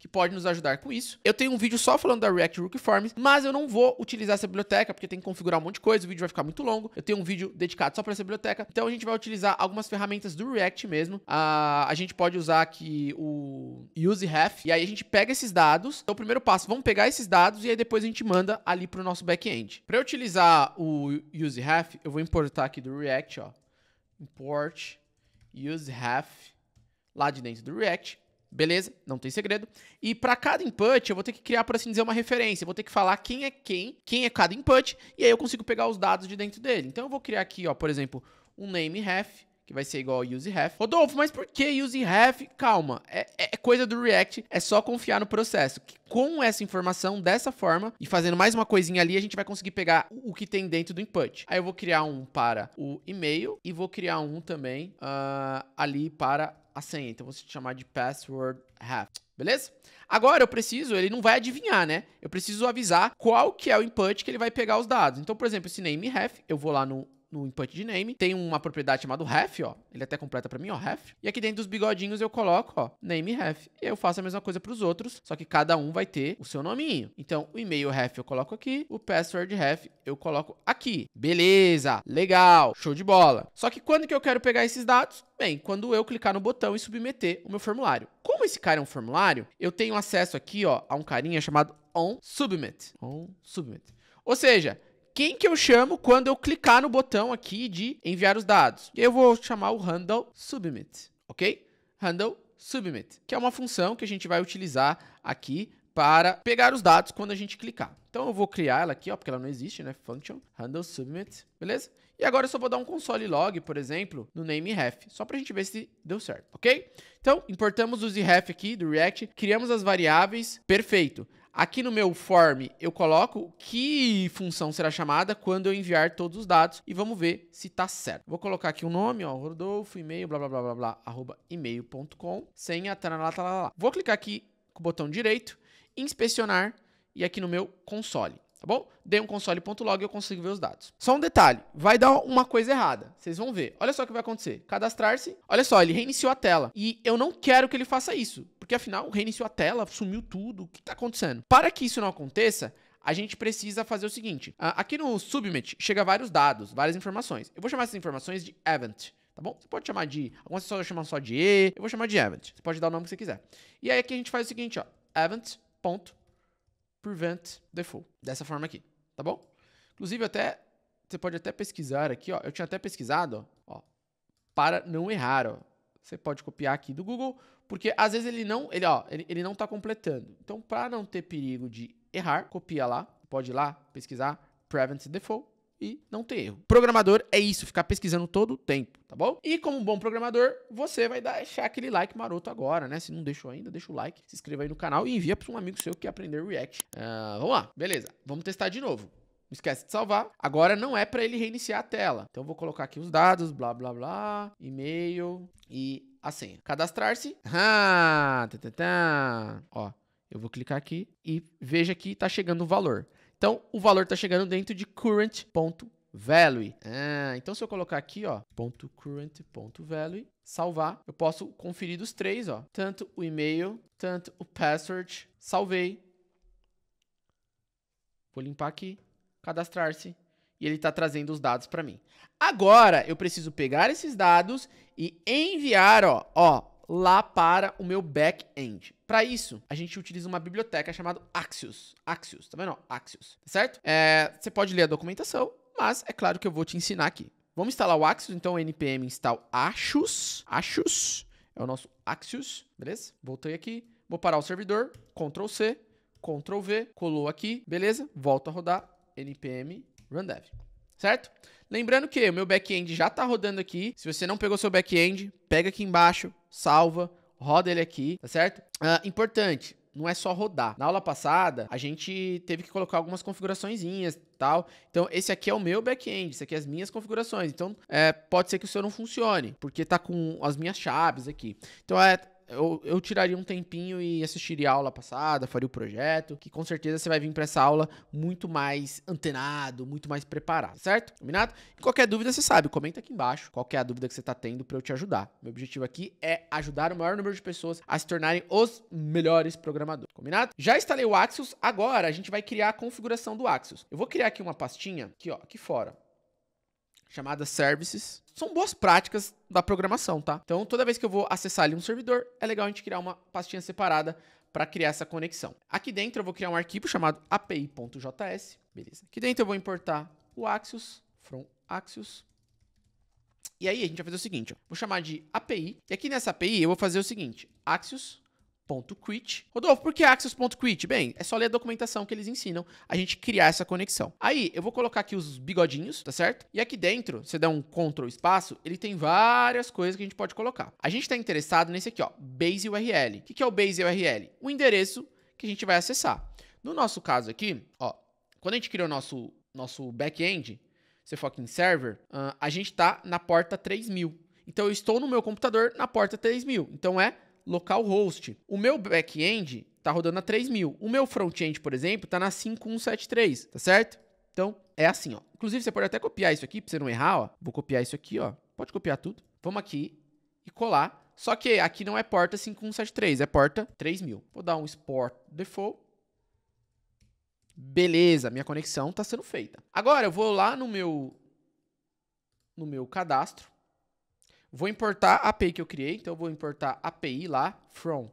que pode nos ajudar com isso. Eu tenho um vídeo só falando da React Rookie Forms, mas eu não vou utilizar essa biblioteca, porque tem que configurar um monte de coisa, o vídeo vai ficar muito longo. Eu tenho um vídeo dedicado só para essa biblioteca. Então a gente vai utilizar algumas ferramentas do React mesmo. A, ah, a gente pode usar aqui o UseHalf, e aí a gente pega esses dados. Então o primeiro passo, vamos pegar esses dados e aí depois a gente manda ali para o nosso back-end. Para utilizar o UseHalf, eu vou importar aqui do React, ó. Import UseHalf lá de dentro do React. Beleza? Não tem segredo. E para cada input, eu vou ter que criar, por assim dizer, uma referência. Eu vou ter que falar quem é quem, quem é cada input, e aí eu consigo pegar os dados de dentro dele. Então eu vou criar aqui, ó, por exemplo, um name ref, que vai ser igual use ref Rodolfo, mas por que ref Calma, é, é, é, coisa do React, é só confiar no processo. Que com essa informação, dessa forma, e fazendo mais uma coisinha ali, a gente vai conseguir pegar o que tem dentro do input. Aí eu vou criar um para o e-mail e vou criar um também uh, ali para a senha. Então, vou chamar de password half. Beleza? Agora eu preciso, ele não vai adivinhar, né? Eu preciso avisar qual que é o input que ele vai pegar os dados. Então, por exemplo, esse name half, eu vou lá no no input de name. Tem uma propriedade chamada ref, ó. Ele até completa para mim, ó, ref. E aqui dentro dos bigodinhos eu coloco, ó, name ref. E eu faço a mesma coisa para os outros, só que cada um vai ter o seu nominho. Então, o e-mail ref eu coloco aqui, o password ref eu coloco aqui. Beleza, legal, show de bola. Só que quando que eu quero pegar esses dados? Bem, quando eu clicar no botão e submeter o meu formulário. Como esse cara é um formulário, eu tenho acesso aqui, ó, a um carinha chamado on submit. On submit. Ou seja, quem que eu chamo quando eu clicar no botão aqui de enviar os dados. Eu vou chamar o handle submit, ok? Handle submit, que é uma função que a gente vai utilizar aqui para pegar os dados quando a gente clicar. Então eu vou criar ela aqui, ó, porque ela não existe, né? Function handle submit, beleza? E agora eu só vou dar um console log, por exemplo, no name ref, só para a gente ver se deu certo, ok? Então, importamos o ref aqui do React, criamos as variáveis, perfeito. Aqui no meu form eu coloco que função será chamada quando eu enviar todos os dados e vamos ver se tá certo. Vou colocar aqui o um nome, ó, Rodolfo, e-mail, blá blá blá blá blá, arroba e-mail.com, senha, taralá, taralá. Vou clicar aqui com o botão direito, inspecionar e aqui no meu console tá bom? Dei um console.log e eu consigo ver os dados. Só um detalhe, vai dar uma coisa errada, vocês vão ver. Olha só o que vai acontecer, cadastrar-se, olha só, ele reiniciou a tela e eu não quero que ele faça isso, porque afinal reiniciou a tela, sumiu tudo, o que está acontecendo? Para que isso não aconteça, a gente precisa fazer o seguinte, ah, aqui no submit chega vários dados, várias informações, eu vou chamar essas informações de event, tá bom? Você pode chamar de, algumas pessoas chamam só de E, eu vou chamar de event, você pode dar o nome que você quiser. E aí aqui a gente faz o seguinte, ó, event.event prevent default, dessa forma aqui, tá bom? Inclusive até, você pode até pesquisar aqui, ó, eu tinha até pesquisado, ó, para não errar, ó. Você pode copiar aqui do Google, porque às vezes ele não, ele, ó, ele, ele não está completando. Então, para não ter perigo de errar, copia lá, pode ir lá pesquisar prevent default e não ter erro. Programador é isso, ficar pesquisando todo o tempo, tá bom? E como um bom programador, você vai deixar aquele like maroto agora, né? Se não deixou ainda, deixa o like, se inscreva aí no canal e envia para um amigo seu que aprender React. Uh, vamos lá, beleza. Vamos testar de novo. Não esquece de salvar. Agora não é para ele reiniciar a tela. Então eu vou colocar aqui os dados, blá blá blá, e-mail e a senha. Cadastrar-se. Ah, Ó, eu vou clicar aqui e veja que tá chegando o valor. Então, o valor está chegando dentro de current.value. Ah, então, se eu colocar aqui, ó, ponto current ponto .value, salvar, eu posso conferir dos três, ó, tanto o e-mail, tanto o password, salvei. Vou limpar aqui, cadastrar-se e ele está trazendo os dados para mim. Agora, eu preciso pegar esses dados e enviar, ó, ó, lá para o meu back-end. Para isso, a gente utiliza uma biblioteca chamada Axios. Axios, tá vendo? Axios, tá certo? É, você pode ler a documentação, mas é claro que eu vou te ensinar aqui. Vamos instalar o Axios, então npm install Axios. Axios é o nosso Axios, beleza? Voltei aqui, vou parar o servidor, Ctrl C, Ctrl V, colou aqui, beleza? Volto a rodar npm run dev. certo? Lembrando que o meu back-end já está rodando aqui. Se você não pegou seu back-end, pega aqui embaixo, salva, roda ele aqui, tá certo? Ah, importante, não é só rodar. Na aula passada, a gente teve que colocar algumas configuraçõezinhas tal. Então, esse aqui é o meu back-end, esse aqui é as minhas configurações. Então, é, pode ser que o seu não funcione, porque tá com as minhas chaves aqui. Então, é, eu, eu tiraria um tempinho e assistiria a aula passada, faria o projeto, que com certeza você vai vir para essa aula muito mais antenado, muito mais preparado, certo? Combinado? E qualquer dúvida você sabe, comenta aqui embaixo qual é a dúvida que você está tendo para eu te ajudar. Meu objetivo aqui é ajudar o maior número de pessoas a se tornarem os melhores programadores, combinado? Já instalei o Axios, agora a gente vai criar a configuração do Axios. Eu vou criar aqui uma pastinha, aqui ó, aqui fora, chamadas services. São boas práticas da programação, tá? Então, toda vez que eu vou acessar ali um servidor, é legal a gente criar uma pastinha separada para criar essa conexão. Aqui dentro eu vou criar um arquivo chamado api.js, beleza. Aqui dentro eu vou importar o Axios, from Axios. E aí a gente vai fazer o seguinte, ó. vou chamar de API, e aqui nessa API eu vou fazer o seguinte, Axios Quit. Rodolfo, por que Axios.quit? Bem, é só ler a documentação que eles ensinam a gente criar essa conexão. Aí, eu vou colocar aqui os bigodinhos, tá certo? E aqui dentro, você dá um Ctrl espaço, ele tem várias coisas que a gente pode colocar. A gente está interessado nesse aqui, ó, base URL. O que é o base URL? O endereço que a gente vai acessar. No nosso caso aqui, ó, quando a gente criou o nosso, nosso back-end, você foca em server, ah, a gente está na porta 3000. Então, eu estou no meu computador na porta 3000. Então, é localhost. O meu back-end está rodando a 3.000. O meu front-end, por exemplo, está na 5.173, tá certo? Então, é assim, ó. Inclusive, você pode até copiar isso aqui para você não errar, ó. Vou copiar isso aqui, ó. Pode copiar tudo. Vamos aqui e colar. Só que aqui não é porta 5173, é porta 3000. Vou dar um export default. Beleza, minha conexão está sendo feita. Agora eu vou lá no meu no meu cadastro. Vou importar a API que eu criei, então eu vou importar API lá, from,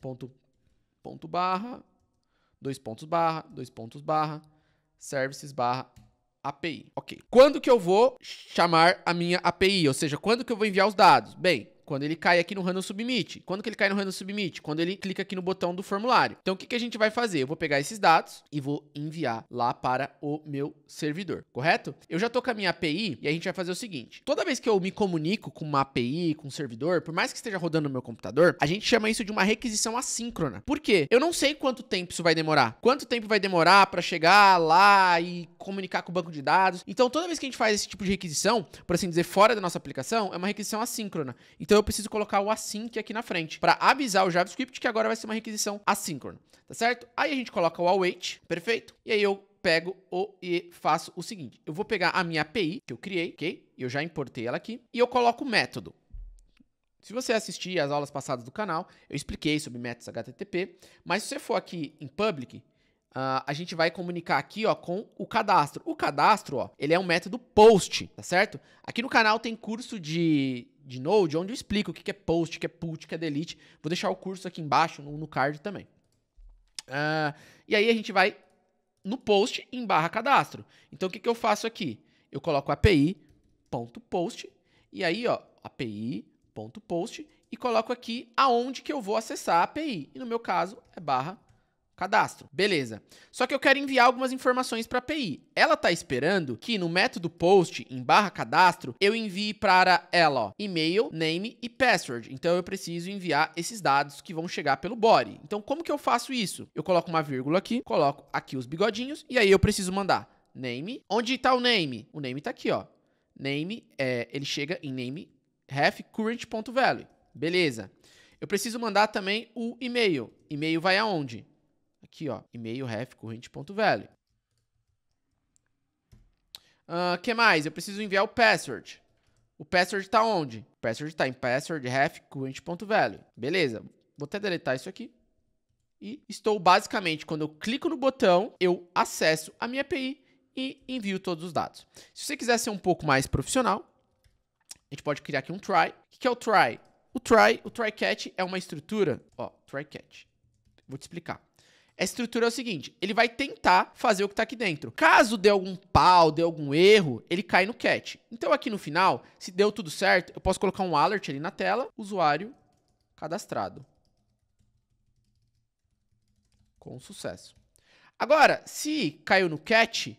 ponto, ponto barra, dois pontos barra, dois pontos barra, services barra API. Ok. Quando que eu vou chamar a minha API? Ou seja, quando que eu vou enviar os dados? Bem, quando ele cai aqui no Random Submit. Quando que ele cai no Random Submit? Quando ele clica aqui no botão do formulário. Então, o que, que a gente vai fazer? Eu vou pegar esses dados e vou enviar lá para o meu servidor, correto? Eu já estou com a minha API e a gente vai fazer o seguinte. Toda vez que eu me comunico com uma API, com um servidor, por mais que esteja rodando no meu computador, a gente chama isso de uma requisição assíncrona. Por quê? Eu não sei quanto tempo isso vai demorar. Quanto tempo vai demorar para chegar lá e comunicar com o banco de dados. Então, toda vez que a gente faz esse tipo de requisição, por assim dizer, fora da nossa aplicação, é uma requisição assíncrona. Então, então eu preciso colocar o async aqui na frente para avisar o JavaScript que agora vai ser uma requisição assíncrona, tá certo? Aí a gente coloca o await, perfeito? E aí eu pego o e faço o seguinte, eu vou pegar a minha API que eu criei, ok? Eu já importei ela aqui e eu coloco o método. Se você assistir às aulas passadas do canal, eu expliquei sobre métodos HTTP, mas se você for aqui em public, Uh, a gente vai comunicar aqui ó, com o cadastro. O cadastro, ó, ele é um método post, tá certo? Aqui no canal tem curso de de Node, onde eu explico o que é post, o que é put, o que é delete. Vou deixar o curso aqui embaixo, no card também. Uh, e aí a gente vai no post em barra cadastro. Então o que, que eu faço aqui? Eu coloco api.post e aí, ó, api.post e coloco aqui aonde que eu vou acessar a API. E no meu caso é barra Cadastro. Beleza. Só que eu quero enviar algumas informações para a API. Ela está esperando que no método post em barra cadastro eu envie para ela ó, e-mail, name e password. Então eu preciso enviar esses dados que vão chegar pelo body. Então como que eu faço isso? Eu coloco uma vírgula aqui, coloco aqui os bigodinhos e aí eu preciso mandar name. Onde está o name? O name está aqui, ó. Name, é, ele chega em name ref current.value. Beleza. Eu preciso mandar também o e-mail. E-mail vai aonde? Aqui, ó, e-mail refcorrente.value. O uh, ah, que mais? Eu preciso enviar o password. O password está onde? O password está em password Beleza, vou até deletar isso aqui. E estou basicamente, quando eu clico no botão, eu acesso a minha API e envio todos os dados. Se você quiser ser um pouco mais profissional, a gente pode criar aqui um try. O que é o try? O try, o try catch é uma estrutura, ó, try catch. Vou te explicar. A estrutura é o seguinte: ele vai tentar fazer o que tá aqui dentro. Caso dê algum pau, dê algum erro, ele cai no cat. Então aqui no final, se deu tudo certo, eu posso colocar um alert ali na tela, usuário cadastrado. Com sucesso. Agora, se caiu no cat,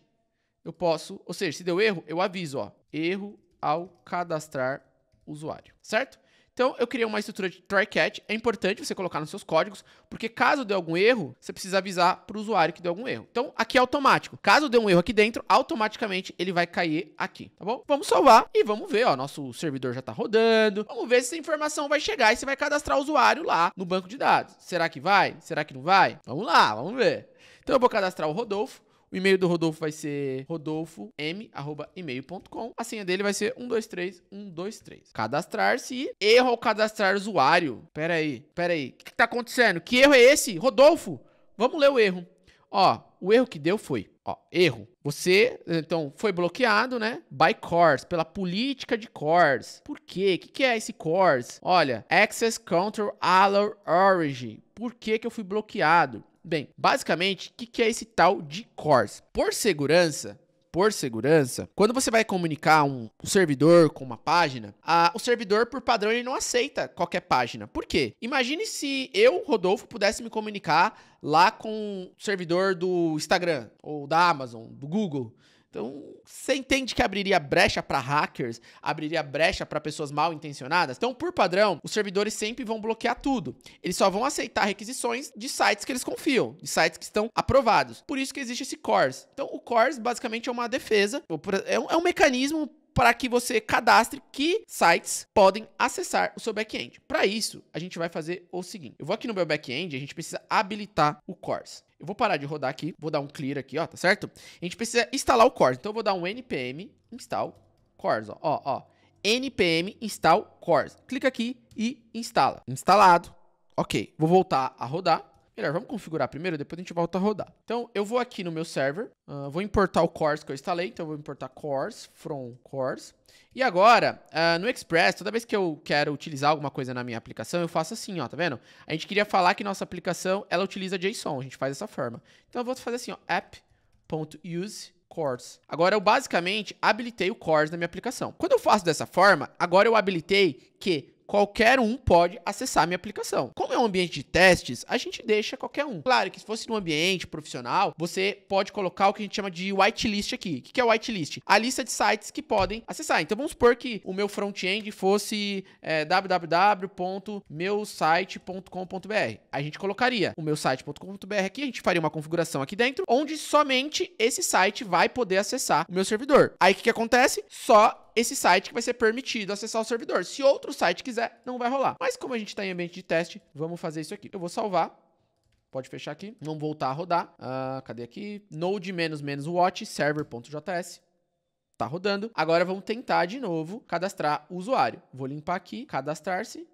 eu posso, ou seja, se deu erro, eu aviso, ó, erro ao cadastrar usuário, certo? Então, eu criei uma estrutura de try-catch. É importante você colocar nos seus códigos, porque caso dê algum erro, você precisa avisar para o usuário que deu algum erro. Então, aqui é automático. Caso dê um erro aqui dentro, automaticamente ele vai cair aqui, tá bom? Vamos salvar e vamos ver, ó, nosso servidor já está rodando. Vamos ver se essa informação vai chegar e se vai cadastrar o usuário lá no banco de dados. Será que vai? Será que não vai? Vamos lá, vamos ver. Então, eu vou cadastrar o Rodolfo. O e-mail do Rodolfo vai ser rodolfom@email.com. A senha dele vai ser 123123. Cadastrar-se e erro ao cadastrar usuário. Pera aí, pera aí. O que, que tá acontecendo? Que erro é esse? Rodolfo, vamos ler o erro. Ó, o erro que deu foi, ó, erro. Você, então, foi bloqueado, né? By CORS, pela política de CORS. Por quê? O que, que, é esse CORS? Olha, Access Control Allow Origin. Por que, que eu fui bloqueado? Bem, basicamente, o que, que é esse tal de cores? Por segurança, por segurança, quando você vai comunicar um, servidor com uma página, a, o servidor, por padrão, ele não aceita qualquer página. Por quê? Imagine se eu, Rodolfo, pudesse me comunicar lá com o servidor do Instagram, ou da Amazon, do Google. Então, você entende que abriria brecha para hackers, abriria brecha para pessoas mal intencionadas? Então, por padrão, os servidores sempre vão bloquear tudo. Eles só vão aceitar requisições de sites que eles confiam, de sites que estão aprovados. Por isso que existe esse CORS. Então, o CORS basicamente é uma defesa, é um, é um mecanismo para que você cadastre que sites podem acessar o seu back-end. Para isso, a gente vai fazer o seguinte: eu vou aqui no meu back-end, a gente precisa habilitar o Course. Eu vou parar de rodar aqui, vou dar um clear aqui, ó, tá certo? A gente precisa instalar o Course. Então eu vou dar um npm install Course, ó, ó, ó. npm install Course. Clica aqui e instala. Instalado. OK. Vou voltar a rodar. Melhor, vamos configurar primeiro, depois a gente volta a rodar. Então, eu vou aqui no meu server, uh, vou importar o cores que eu instalei, então eu vou importar cores, from cores. E agora, uh, no Express, toda vez que eu quero utilizar alguma coisa na minha aplicação, eu faço assim, ó, tá vendo? A gente queria falar que nossa aplicação, ela utiliza JSON, a gente faz dessa forma. Então, eu vou fazer assim, ó, app.use cores. Agora eu basicamente habilitei o cores na minha aplicação. Quando eu faço dessa forma, agora eu habilitei que qualquer um pode acessar a minha aplicação. Como é um ambiente de testes, a gente deixa qualquer um. Claro que se fosse num ambiente profissional, você pode colocar o que a gente chama de whitelist aqui. O que é whitelist? A lista de sites que podem acessar. Então vamos supor que o meu front-end fosse é, www.meusite.com.br. A gente colocaria o meu site.com.br aqui, a gente faria uma configuração aqui dentro, onde somente esse site vai poder acessar o meu servidor. Aí o que, que acontece? Só esse site que vai ser permitido acessar o servidor. Se outro site quiser, não vai rolar. Mas como a gente está em ambiente de teste, vamos fazer isso aqui. Eu vou salvar. Pode fechar aqui. Vamos voltar a rodar. Ah, cadê aqui? Node menos menos watch server.js. Tá rodando. Agora vamos tentar de novo cadastrar o usuário. Vou limpar aqui, cadastrar-se.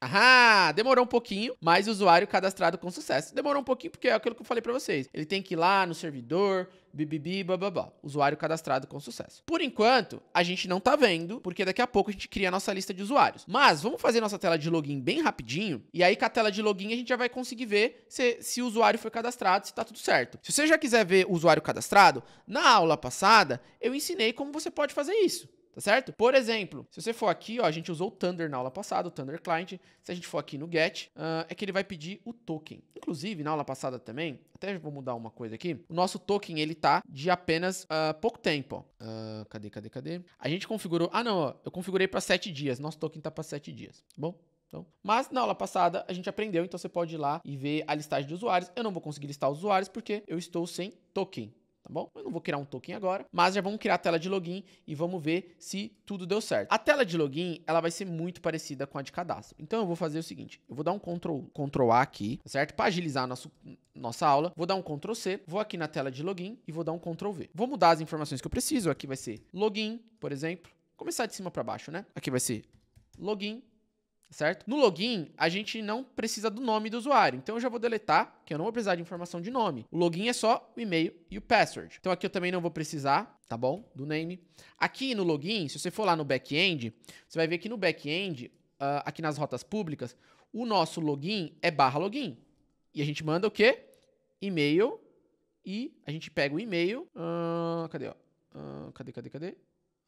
Ahá, demorou um pouquinho, mas o usuário cadastrado com sucesso. Demorou um pouquinho porque é aquilo que eu falei para vocês. Ele tem que ir lá no servidor, bibibi, bababá. Usuário cadastrado com sucesso. Por enquanto, a gente não tá vendo, porque daqui a pouco a gente cria a nossa lista de usuários. Mas vamos fazer nossa tela de login bem rapidinho, e aí com a tela de login a gente já vai conseguir ver se, se o usuário foi cadastrado, se tá tudo certo. Se você já quiser ver o usuário cadastrado, na aula passada eu ensinei como você pode fazer isso tá certo? Por exemplo, se você for aqui, ó, a gente usou o Thunder na aula passada, o Thunder Client. Se a gente for aqui no get, uh, é que ele vai pedir o token. Inclusive, na aula passada também, até vou mudar uma coisa aqui. O nosso token, ele tá de apenas uh, pouco tempo, ó. Uh, cadê, cadê, cadê? A gente configurou... Ah, não, ó, eu configurei para 7 dias. Nosso token tá para 7 dias, tá bom? Então, mas na aula passada a gente aprendeu, então você pode ir lá e ver a listagem de usuários. Eu não vou conseguir listar os usuários porque eu estou sem token, tá bom? Eu não vou criar um token agora, mas já vamos criar a tela de login e vamos ver se tudo deu certo. A tela de login, ela vai ser muito parecida com a de cadastro. Então eu vou fazer o seguinte, eu vou dar um Ctrl, Ctrl A aqui, tá certo? Para agilizar nosso, nossa aula, vou dar um Ctrl C, vou aqui na tela de login e vou dar um Ctrl V. Vou mudar as informações que eu preciso, aqui vai ser login, por exemplo, começar de cima para baixo, né? Aqui vai ser login certo? No login, a gente não precisa do nome do usuário. Então eu já vou deletar, que eu não vou precisar de informação de nome. O login é só o e-mail e o password. Então aqui eu também não vou precisar, tá bom? Do name. Aqui no login, se você for lá no back-end, você vai ver que no back-end, uh, aqui nas rotas públicas, o nosso login é barra login. E a gente manda o quê? E-mail e a gente pega o e-mail. Uh, cadê, ó? Uh, cadê, cadê, cadê?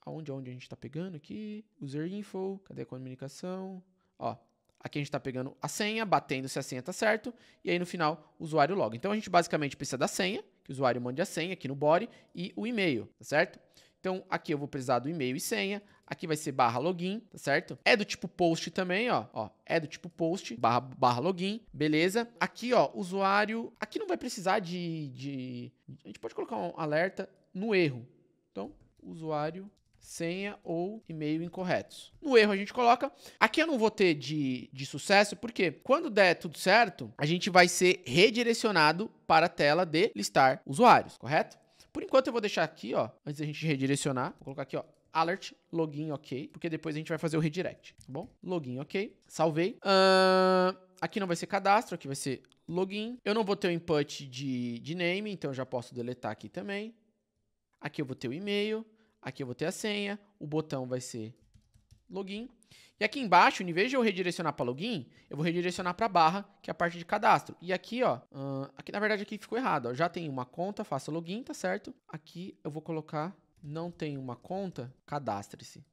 Aonde, aonde a gente está pegando aqui? User info, cadê a comunicação? Ó, aqui a gente está pegando a senha, batendo se a senha está certo, e aí no final o usuário log Então a gente basicamente precisa da senha, que o usuário mande a senha aqui no body, e o e-mail, tá certo? Então aqui eu vou precisar do e-mail e senha, aqui vai ser barra login, tá certo? É do tipo post também, ó, ó, é do tipo post, barra, barra login, beleza? Aqui, ó, usuário, aqui não vai precisar de, de, a gente pode colocar um alerta no erro. Então, usuário senha ou e-mail incorretos. No erro a gente coloca. Aqui eu não vou ter de, de sucesso, porque quando der tudo certo, a gente vai ser redirecionado para a tela de listar usuários, correto? Por enquanto eu vou deixar aqui, ó, antes da gente redirecionar, vou colocar aqui, ó, alert, login ok, porque depois a gente vai fazer o redirect, tá bom? Login ok, salvei. Uh, aqui não vai ser cadastro, aqui vai ser login. Eu não vou ter o input de, de name, então eu já posso deletar aqui também. Aqui eu vou ter o e-mail. Aqui eu vou ter a senha, o botão vai ser login. E aqui embaixo, em vez de eu redirecionar para login, eu vou redirecionar para barra, que é a parte de cadastro. E aqui, ó, aqui na verdade aqui ficou errado, ó. Já tem uma conta, faça login, tá certo? Aqui eu vou colocar não tem uma conta, cadastre-se.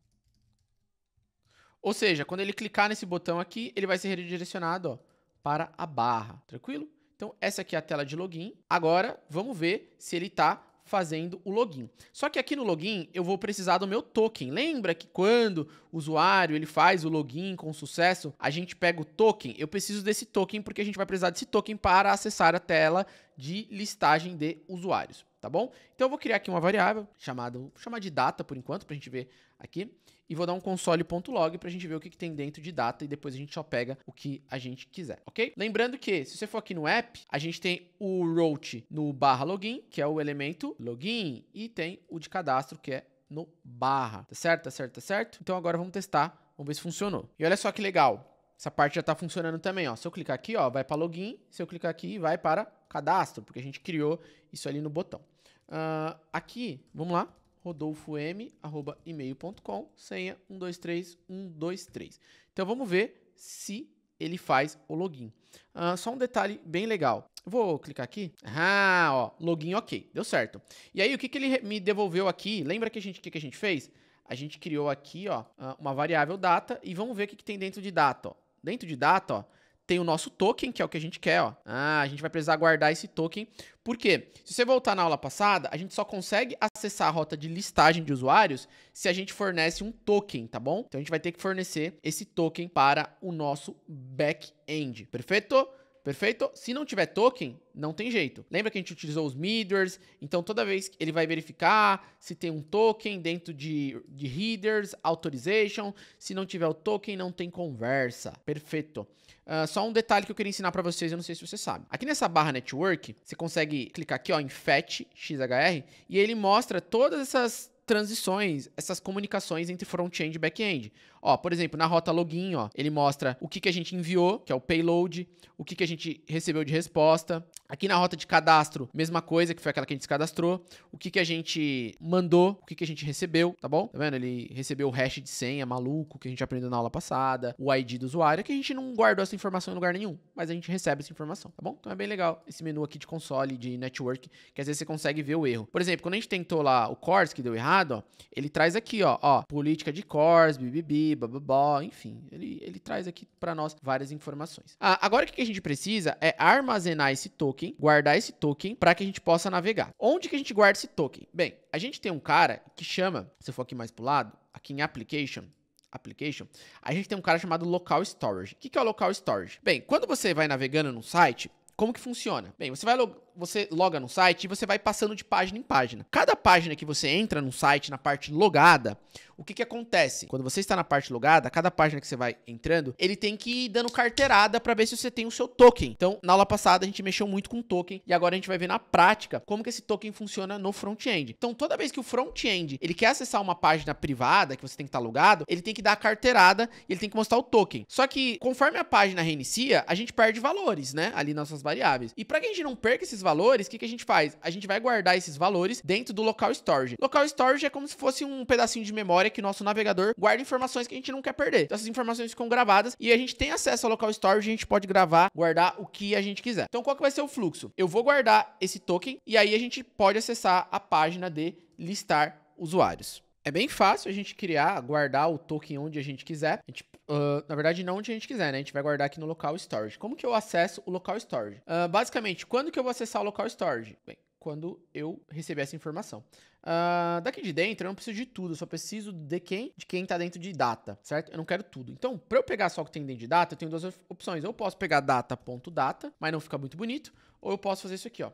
Ou seja, quando ele clicar nesse botão aqui, ele vai ser redirecionado, ó, para a barra. Tranquilo? Então, essa aqui é a tela de login. Agora, vamos ver se ele está fazendo o login. Só que aqui no login eu vou precisar do meu token. Lembra que quando o usuário ele faz o login com sucesso, a gente pega o token? Eu preciso desse token porque a gente vai precisar desse token para acessar a tela de listagem de usuários, tá bom? Então eu vou criar aqui uma variável chamada, vou chamar de data por enquanto para a gente ver aqui e vou dar um console.log para a gente ver o que, que, tem dentro de data e depois a gente só pega o que a gente quiser, ok? Lembrando que se você for aqui no app, a gente tem o route no barra login, que é o elemento login, e tem o de cadastro, que é no barra, tá certo? Tá certo, tá certo? Então agora vamos testar, vamos ver se funcionou. E olha só que legal, essa parte já está funcionando também, ó. Se eu clicar aqui, ó, vai para login. Se eu clicar aqui, vai para cadastro, porque a gente criou isso ali no botão. Uh, aqui, vamos lá rodolfom@email.com, senha 123123. Então vamos ver se ele faz o login. Uh, só um detalhe bem legal. vou clicar aqui. Ah, ó, login ok, deu certo. E aí o que, que ele me devolveu aqui? Lembra que a gente que, que a gente fez? A gente criou aqui, ó, ah, uma variável data e vamos ver o que, que tem dentro de data, ó. Dentro de data, ó, tem o nosso token, que é o que a gente quer, ó. Ah, a gente vai precisar guardar esse token. Por quê? Se você voltar na aula passada, a gente só consegue acessar a rota de listagem de usuários se a gente fornece um token, tá bom? Então a gente vai ter que fornecer esse token para o nosso back-end, perfeito? Perfeito? Se não tiver token, não tem jeito. Lembra que a gente utilizou os meters, então toda vez ele vai verificar se tem um token dentro de, de headers, authorization. Se não tiver o token, não tem conversa. Perfeito. Uh, só um detalhe que eu queria ensinar para vocês, eu não sei se você sabe. Aqui nessa barra network, você consegue clicar aqui ó, em fetch XHR e ele mostra todas essas transições, essas comunicações entre front-end e back-end. Ó, por exemplo, na rota login, ó, ele mostra o que, que a gente enviou, que é o payload, o que, que a gente recebeu de resposta. Aqui na rota de cadastro, mesma coisa, que foi aquela que a gente cadastrou, o que, que a gente mandou, o que, que a gente recebeu, tá bom? Tá vendo? Ele recebeu o hash de senha maluco que a gente aprendeu na aula passada, o ID do usuário, que a gente não guardou essa informação em lugar nenhum, mas a gente recebe essa informação, tá bom? Então é bem legal esse menu aqui de console, de network, que às vezes você consegue ver o erro. Por exemplo, quando a gente tentou lá o cores que deu errado, ó, ele traz aqui, ó, ó, política de cores, BBB, bababó, enfim, ele, ele traz aqui para nós várias informações. Ah, agora o que a gente precisa é armazenar esse token, guardar esse token para que a gente possa navegar. Onde que a gente guarda esse token? Bem, a gente tem um cara que chama, se eu for aqui mais pro lado, aqui em application, application, a gente tem um cara chamado local storage. O que, que é o local storage? Bem, quando você vai navegando num site, como que funciona? Bem, você vai você loga no site e você vai passando de página em página. Cada página que você entra no site, na parte logada, o que, que acontece? Quando você está na parte logada, cada página que você vai entrando, ele tem que ir dando carteirada para ver se você tem o seu token. Então, na aula passada, a gente mexeu muito com token e agora a gente vai ver na prática como que esse token funciona no front-end. Então, toda vez que o front-end ele quer acessar uma página privada que você tem que estar tá logado, ele tem que dar a carteirada e ele tem que mostrar o token. Só que, conforme a página reinicia, a gente perde valores, né? Ali nas nossas variáveis. E para que a gente não perca esses valores, o que, que a gente faz? A gente vai guardar esses valores dentro do local storage. Local storage é como se fosse um pedacinho de memória que o nosso navegador guarda informações que a gente não quer perder. Então, essas informações ficam gravadas e a gente tem acesso ao local storage, a gente pode gravar, guardar o que a gente quiser. Então, qual que vai ser o fluxo? Eu vou guardar esse token e aí a gente pode acessar a página de listar usuários. É bem fácil a gente criar, guardar o token onde a gente quiser. A gente, uh, na verdade, não onde a gente quiser, né? A gente vai guardar aqui no local storage. Como que eu acesso o local storage? Uh, basicamente, quando que eu vou acessar o local storage? Bem, quando eu receber essa informação. Uh, daqui de dentro eu não preciso de tudo, eu só preciso de quem? De quem está dentro de data, certo? Eu não quero tudo. Então, para eu pegar só o que tem dentro de data, eu tenho duas opções. Eu posso pegar data.data, .data, mas não fica muito bonito, ou eu posso fazer isso aqui, ó,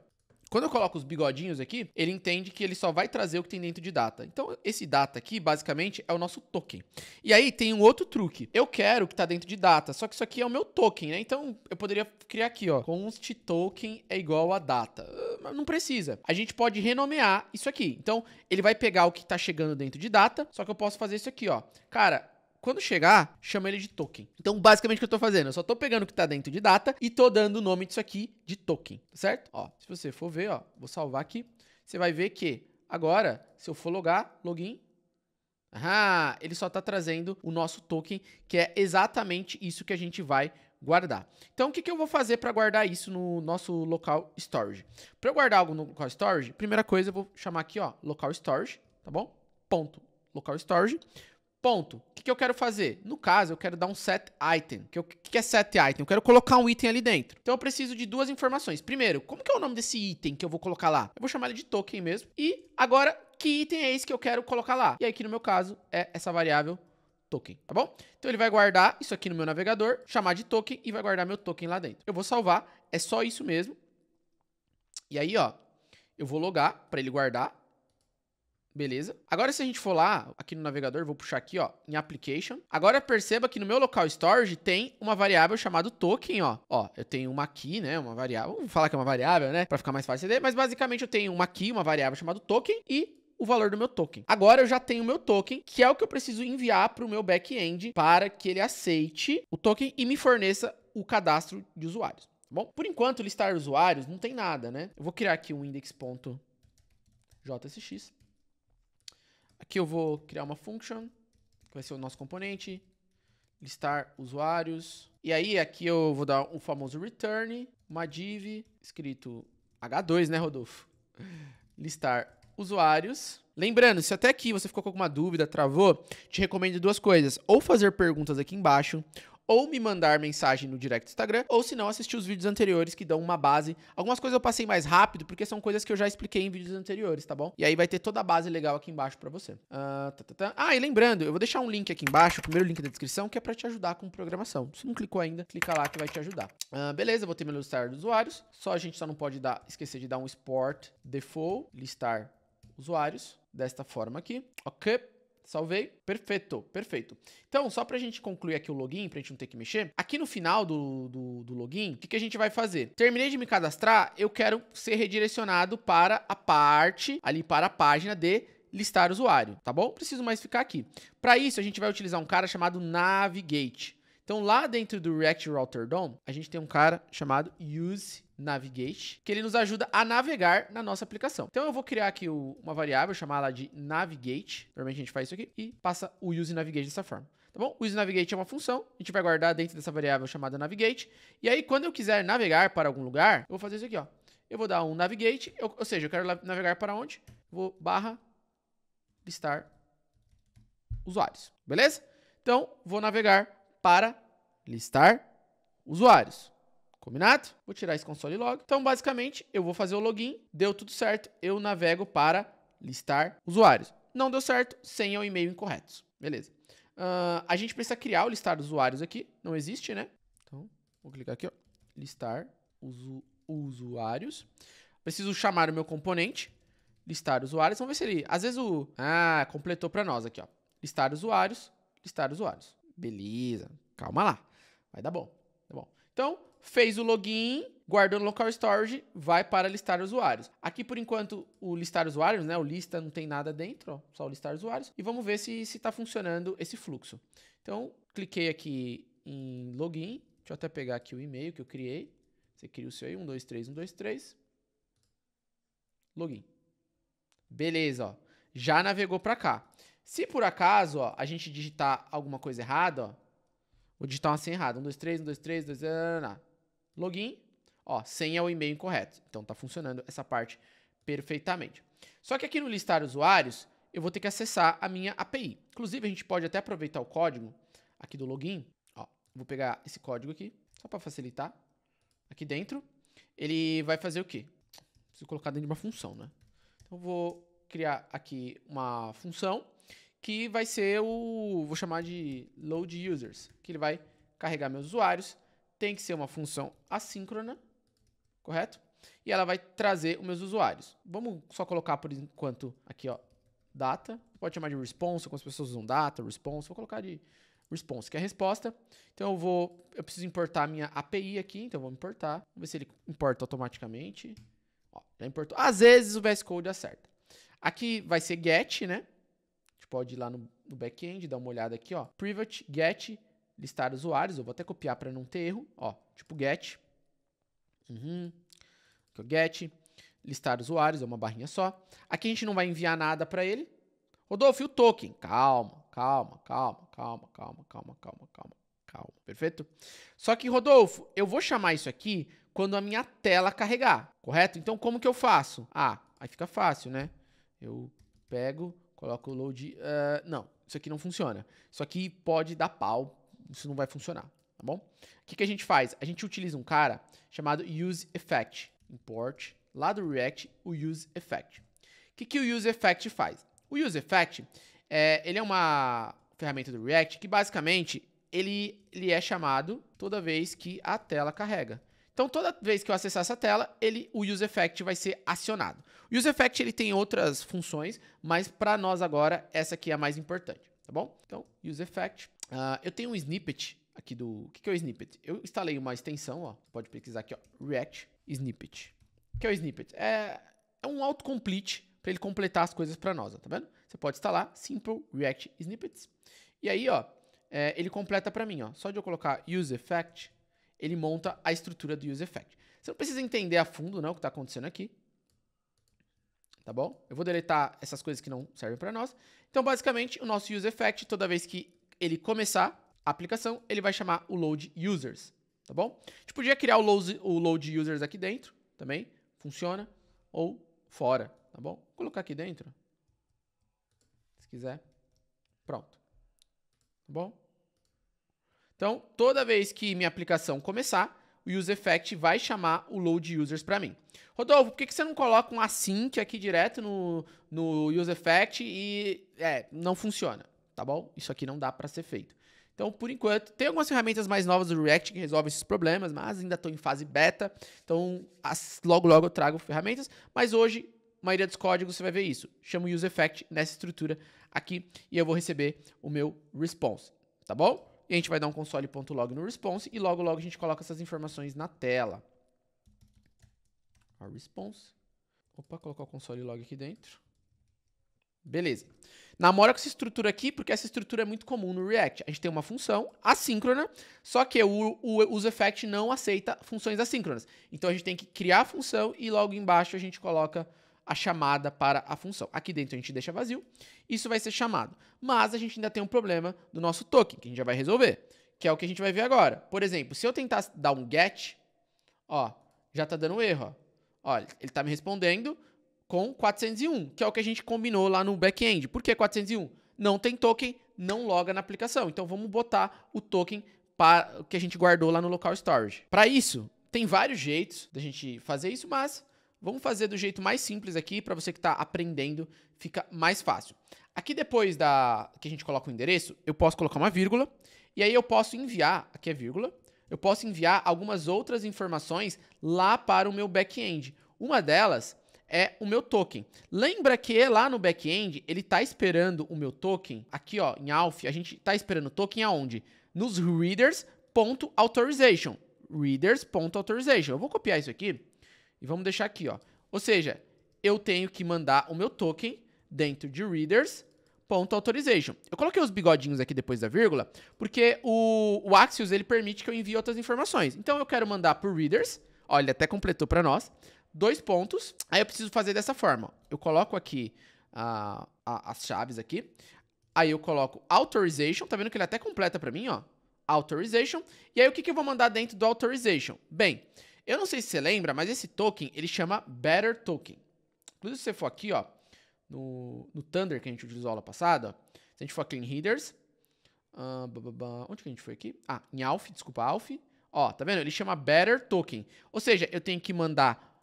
quando eu coloco os bigodinhos aqui, ele entende que ele só vai trazer o que tem dentro de data. Então, esse data aqui, basicamente, é o nosso token. E aí tem um outro truque. Eu quero que está dentro de data, só que isso aqui é o meu token, né? Então, eu poderia criar aqui, ó, const token é igual a data. Ah, mas não precisa. A gente pode renomear isso aqui. Então, ele vai pegar o que está chegando dentro de data, só que eu posso fazer isso aqui, ó. Cara, quando chegar, chama ele de token. Então, basicamente o que eu tô fazendo? Eu só tô pegando o que tá dentro de data e tô dando o nome disso aqui de token, tá certo? Ó, se você for ver, ó, vou salvar aqui, você vai ver que agora, se eu for logar, login, ah, ele só está trazendo o nosso token, que é exatamente isso que a gente vai guardar. Então, o que, que eu vou fazer para guardar isso no nosso local storage? Para eu guardar algo no local storage, primeira coisa, eu vou chamar aqui, ó, local storage, tá bom? Ponto, local storage. Ponto. O que, que eu quero fazer? No caso, eu quero dar um set item. O que, que é set item? Eu quero colocar um item ali dentro. Então eu preciso de duas informações. Primeiro, como que é o nome desse item que eu vou colocar lá? Eu vou chamar ele de token mesmo. E agora, que item é esse que eu quero colocar lá? E aqui no meu caso é essa variável token, tá bom? Então ele vai guardar isso aqui no meu navegador, chamar de token e vai guardar meu token lá dentro. Eu vou salvar, é só isso mesmo. E aí, ó, eu vou logar para ele guardar Beleza? Agora, se a gente for lá, aqui no navegador, vou puxar aqui, ó, em Application. Agora, perceba que no meu local storage tem uma variável chamada token, ó. Ó, eu tenho uma aqui, né, uma variável. Vamos falar que é uma variável, né, pra ficar mais fácil de entender. Mas, basicamente, eu tenho uma aqui, uma variável chamada token e o valor do meu token. Agora eu já tenho o meu token, que é o que eu preciso enviar para o meu back-end para que ele aceite o token e me forneça o cadastro de usuários. Tá bom, por enquanto listar usuários não tem nada, né? Eu vou criar aqui um index.jsx Aqui eu vou criar uma function, que vai ser o nosso componente, listar usuários. E aí aqui eu vou dar um famoso return, uma div, escrito H2, né, Rodolfo? Listar usuários. Lembrando, se até aqui você ficou com alguma dúvida, travou, te recomendo duas coisas. Ou fazer perguntas aqui embaixo, ou me mandar mensagem no direct do Instagram, ou se não, assistir os vídeos anteriores que dão uma base. Algumas coisas eu passei mais rápido, porque são coisas que eu já expliquei em vídeos anteriores, tá bom? E aí vai ter toda a base legal aqui embaixo para você. Uh, tá, tá, tá. Ah, e lembrando, eu vou deixar um link aqui embaixo, o primeiro link da descrição, que é para te ajudar com programação. Se não clicou ainda, clica lá que vai te ajudar. Uh, beleza, vou ter meu listar de usuários. Só a gente só não pode dar, esquecer de dar um export default, listar usuários, desta forma aqui, ok? Salvei. Perfeito, perfeito. Então, só para a gente concluir aqui o login, para a gente não ter que mexer, aqui no final do, do, do login, o que, que a gente vai fazer? Terminei de me cadastrar, eu quero ser redirecionado para a parte, ali para a página de listar usuário, tá bom? Preciso mais ficar aqui. Para isso, a gente vai utilizar um cara chamado Navigate. Então, lá dentro do React DOM a gente tem um cara chamado Use Navigate, que ele nos ajuda a navegar na nossa aplicação. Então, eu vou criar aqui o, uma variável, chamar ela de Navigate. Normalmente a gente faz isso aqui e passa o Use Navigate dessa forma. Tá bom? O useNavigate é uma função, a gente vai guardar dentro dessa variável chamada navigate. E aí, quando eu quiser navegar para algum lugar, eu vou fazer isso aqui, ó. Eu vou dar um navigate, eu, ou seja, eu quero navegar para onde? Vou barra listar usuários, beleza? Então, vou navegar para listar usuários. Combinado? Vou tirar esse console logo. Então, basicamente, eu vou fazer o login, deu tudo certo, eu navego para listar usuários. Não deu certo, senha ou e-mail incorretos. Beleza. Uh, a gente precisa criar o listar usuários aqui, não existe, né? Então, vou clicar aqui, ó. listar usu usuários. Preciso chamar o meu componente, listar usuários. Vamos ver se ele... Às vezes o... Ah, completou para nós aqui, ó. Listar usuários, listar usuários. Beleza, calma lá. Vai dar bom. Tá bom. Então, fez o login, guardou no local storage, vai para listar usuários. Aqui, por enquanto, o listar usuários, né? O lista não tem nada dentro, ó, só o listar usuários. E vamos ver se está funcionando esse fluxo. Então, cliquei aqui em login. Deixa eu até pegar aqui o e-mail que eu criei. Você cria o seu aí, 123123. Login. Beleza, ó. Já navegou para cá. Se por acaso, ó, a gente digitar alguma coisa errada, ó, vou digitar uma senha errada. 1, 2, 3, 1, 2, 3, 2, login, ó, senha é o e-mail incorreto. Então tá funcionando essa parte perfeitamente. Só que aqui no listar usuários, eu vou ter que acessar a minha API. Inclusive, a gente pode até aproveitar o código aqui do login. Ó, vou pegar esse código aqui, só para facilitar. Aqui dentro, ele vai fazer o quê? Preciso colocar dentro de uma função, né? Então, eu vou criar aqui uma função que vai ser o, vou chamar de load users, que ele vai carregar meus usuários, tem que ser uma função assíncrona, correto? E ela vai trazer os meus usuários. Vamos só colocar por enquanto aqui, ó, data, pode chamar de response, quando as pessoas usam data, response, vou colocar de response, que é a resposta. Então eu vou, eu preciso importar a minha API aqui, então vou importar. Vamos ver se ele importa automaticamente. Ó, já importou. Às vezes o VS Code acerta. Aqui vai ser get, né? gente pode ir lá no, no back-end, dar uma olhada aqui, ó. Private get listar usuários. Eu vou até copiar para não ter erro, ó. Tipo get. Uhum. Get listar usuários, é uma barrinha só. Aqui a gente não vai enviar nada para ele. Rodolfo, e o token? Calma, calma, calma, calma, calma, calma, calma, calma, calma. Perfeito? Só que, Rodolfo, eu vou chamar isso aqui quando a minha tela carregar, correto? Então, como que eu faço? Ah, aí fica fácil, né? Eu pego Coloca o load. Uh, não, isso aqui não funciona. Isso aqui pode dar pau, isso não vai funcionar, tá bom? O que, que a gente faz? A gente utiliza um cara chamado use effect. Import lá do React o use effect. O que, que o use effect faz? O use effect é, ele é uma ferramenta do React que basicamente ele, ele é chamado toda vez que a tela carrega. Então, toda vez que eu acessar essa tela, ele, o Use Effect vai ser acionado. O Use Effect ele tem outras funções, mas para nós agora, essa aqui é a mais importante, tá bom? Então, Use Effect. Uh, eu tenho um snippet aqui do... O que, que é o snippet? Eu instalei uma extensão, ó. Pode pesquisar aqui, ó. React Snippet. O que é o snippet? É, é um autocomplete para ele completar as coisas para nós, ó, tá vendo? Você pode instalar Simple React Snippets. E aí, ó, é, ele completa para mim, ó. Só de eu colocar Use Effect ele monta a estrutura do use effect. Você não precisa entender a fundo não, o que está acontecendo aqui. Tá bom? Eu vou deletar essas coisas que não servem para nós. Então, basicamente, o nosso use effect, toda vez que ele começar a aplicação, ele vai chamar o load users. Tá bom? A gente podia criar o load, o load users aqui dentro também. Funciona. Ou fora. Tá bom? Vou colocar aqui dentro. Se quiser. Pronto. Tá bom? Então, toda vez que minha aplicação começar, o useEffect vai chamar o load users para mim. Rodolfo, por que, que você não coloca um async aqui direto no, no useEffect e é, não funciona, tá bom? Isso aqui não dá para ser feito. Então, por enquanto, tem algumas ferramentas mais novas do React que resolvem esses problemas, mas ainda estou em fase beta. Então, as, logo, logo eu trago ferramentas. Mas hoje, a maioria dos códigos você vai ver isso. Chama o useEffect nessa estrutura aqui e eu vou receber o meu response, tá bom? e a gente vai dar um console.log no response e logo logo a gente coloca essas informações na tela. A response. Opa, colocar o console aqui dentro. Beleza. Namora com essa estrutura aqui, porque essa estrutura é muito comum no React. A gente tem uma função assíncrona, só que o, o UseEffect não aceita funções assíncronas. Então a gente tem que criar a função e logo embaixo a gente coloca a chamada para a função. Aqui dentro a gente deixa vazio, isso vai ser chamado. Mas a gente ainda tem um problema do nosso token, que a gente já vai resolver, que é o que a gente vai ver agora. Por exemplo, se eu tentar dar um get, ó, já está dando erro. Ó. ele está me respondendo com 401, que é o que a gente combinou lá no back-end. Por que 401? Não tem token, não loga na aplicação. Então vamos botar o token para que a gente guardou lá no local storage. Para isso, tem vários jeitos da gente fazer isso, mas Vamos fazer do jeito mais simples aqui, para você que está aprendendo, fica mais fácil. Aqui depois da que a gente coloca o endereço, eu posso colocar uma vírgula, e aí eu posso enviar, aqui é vírgula, eu posso enviar algumas outras informações lá para o meu back-end. Uma delas é o meu token. Lembra que lá no back-end, ele está esperando o meu token, aqui ó, em ALF, a gente está esperando o token aonde? Nos readers.authorization, readers.authorization. Eu vou copiar isso aqui, e vamos deixar aqui, ó. Ou seja, eu tenho que mandar o meu token dentro de readers Eu coloquei os bigodinhos aqui depois da vírgula, porque o, o Axios ele permite que eu envie outras informações. Então eu quero mandar por readers, ó, ele até completou para nós, dois pontos. Aí eu preciso fazer dessa forma. Eu coloco aqui a, as chaves aqui. Aí eu coloco authorization, tá vendo que ele até completa para mim, ó? Authorization. E aí o que, que eu vou mandar dentro do authorization? Bem, eu não sei se você lembra, mas esse token ele chama Better Token. Inclusive, se você for aqui, ó, no, no Thunder que a gente utilizou a aula passada, se a gente for aqui em Headers, uh, onde que a gente foi aqui? Ah, em Alf, desculpa, Alf. Ó, tá vendo? Ele chama Better Token. Ou seja, eu tenho que mandar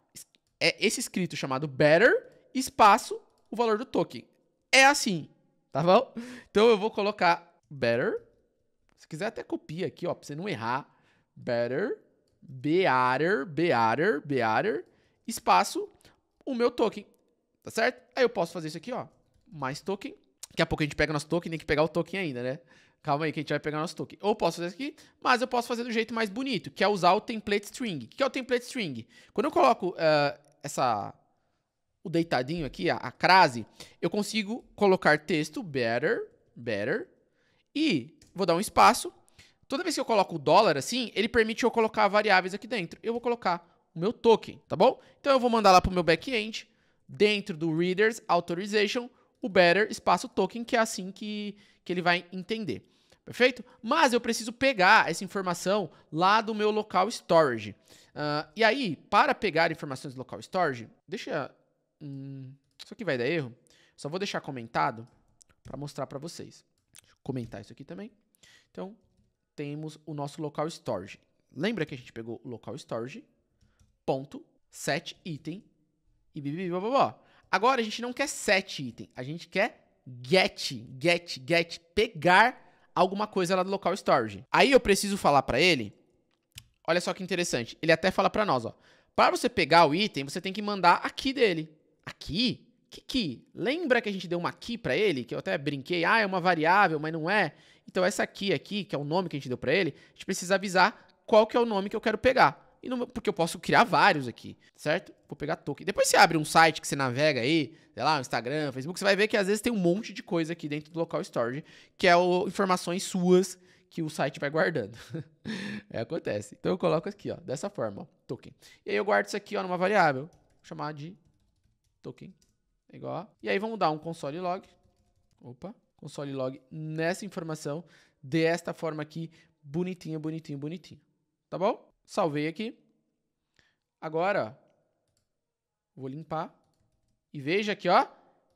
é, esse escrito chamado Better, espaço, o valor do token. É assim, tá bom? Então eu vou colocar Better. Se quiser até copia aqui, ó, pra você não errar. Better Bearer, Bearer, Bearer, espaço, o meu token. Tá certo? Aí eu posso fazer isso aqui, ó. Mais token. Daqui a pouco a gente pega nosso token, tem que pegar o token ainda, né? Calma aí que a gente vai pegar nosso token. Ou posso fazer isso aqui, mas eu posso fazer do jeito mais bonito, que é usar o template string. O que é o template string? Quando eu coloco uh, essa o deitadinho aqui, a, a crase, eu consigo colocar texto better, better, e vou dar um espaço, Toda vez que eu coloco o dólar assim, ele permite eu colocar variáveis aqui dentro. Eu vou colocar o meu token, tá bom? Então eu vou mandar lá pro meu back-end, dentro do Readers Authorization, o Better espaço token, que é assim que, que ele vai entender. Perfeito? Mas eu preciso pegar essa informação lá do meu local storage. Uh, e aí, para pegar informações do local storage, deixa. Hum, isso aqui vai dar erro. Só vou deixar comentado para mostrar para vocês. Deixa eu comentar isso aqui também. Então, temos o nosso local storage. Lembra que a gente pegou o local storage, ponto, set item e blá Agora a gente não quer set item, a gente quer get, get, get, pegar alguma coisa lá do local storage. Aí eu preciso falar para ele, olha só que interessante, ele até fala para nós, ó, para você pegar o item, você tem que mandar aqui dele. Aqui? Que que? Lembra que a gente deu uma key para ele, que eu até brinquei, ah, é uma variável, mas não é. Então essa aqui aqui, que é o nome que a gente deu para ele, a gente precisa avisar qual que é o nome que eu quero pegar. E porque eu posso criar vários aqui, certo? Vou pegar token. Depois você abre um site que você navega aí, sei lá, Instagram, Facebook, você vai ver que às vezes tem um monte de coisa aqui dentro do local storage, que é o, informações suas que o site vai guardando. é, acontece. Então eu coloco aqui, ó, dessa forma, ó, token. E aí eu guardo isso aqui, ó, numa variável, vou chamar de token, igual. E aí vamos dar um console log. Opa console log nessa informação desta forma aqui, bonitinho, bonitinho, bonitinho. Tá bom? Salvei aqui. Agora, ó, vou limpar e veja aqui, ó.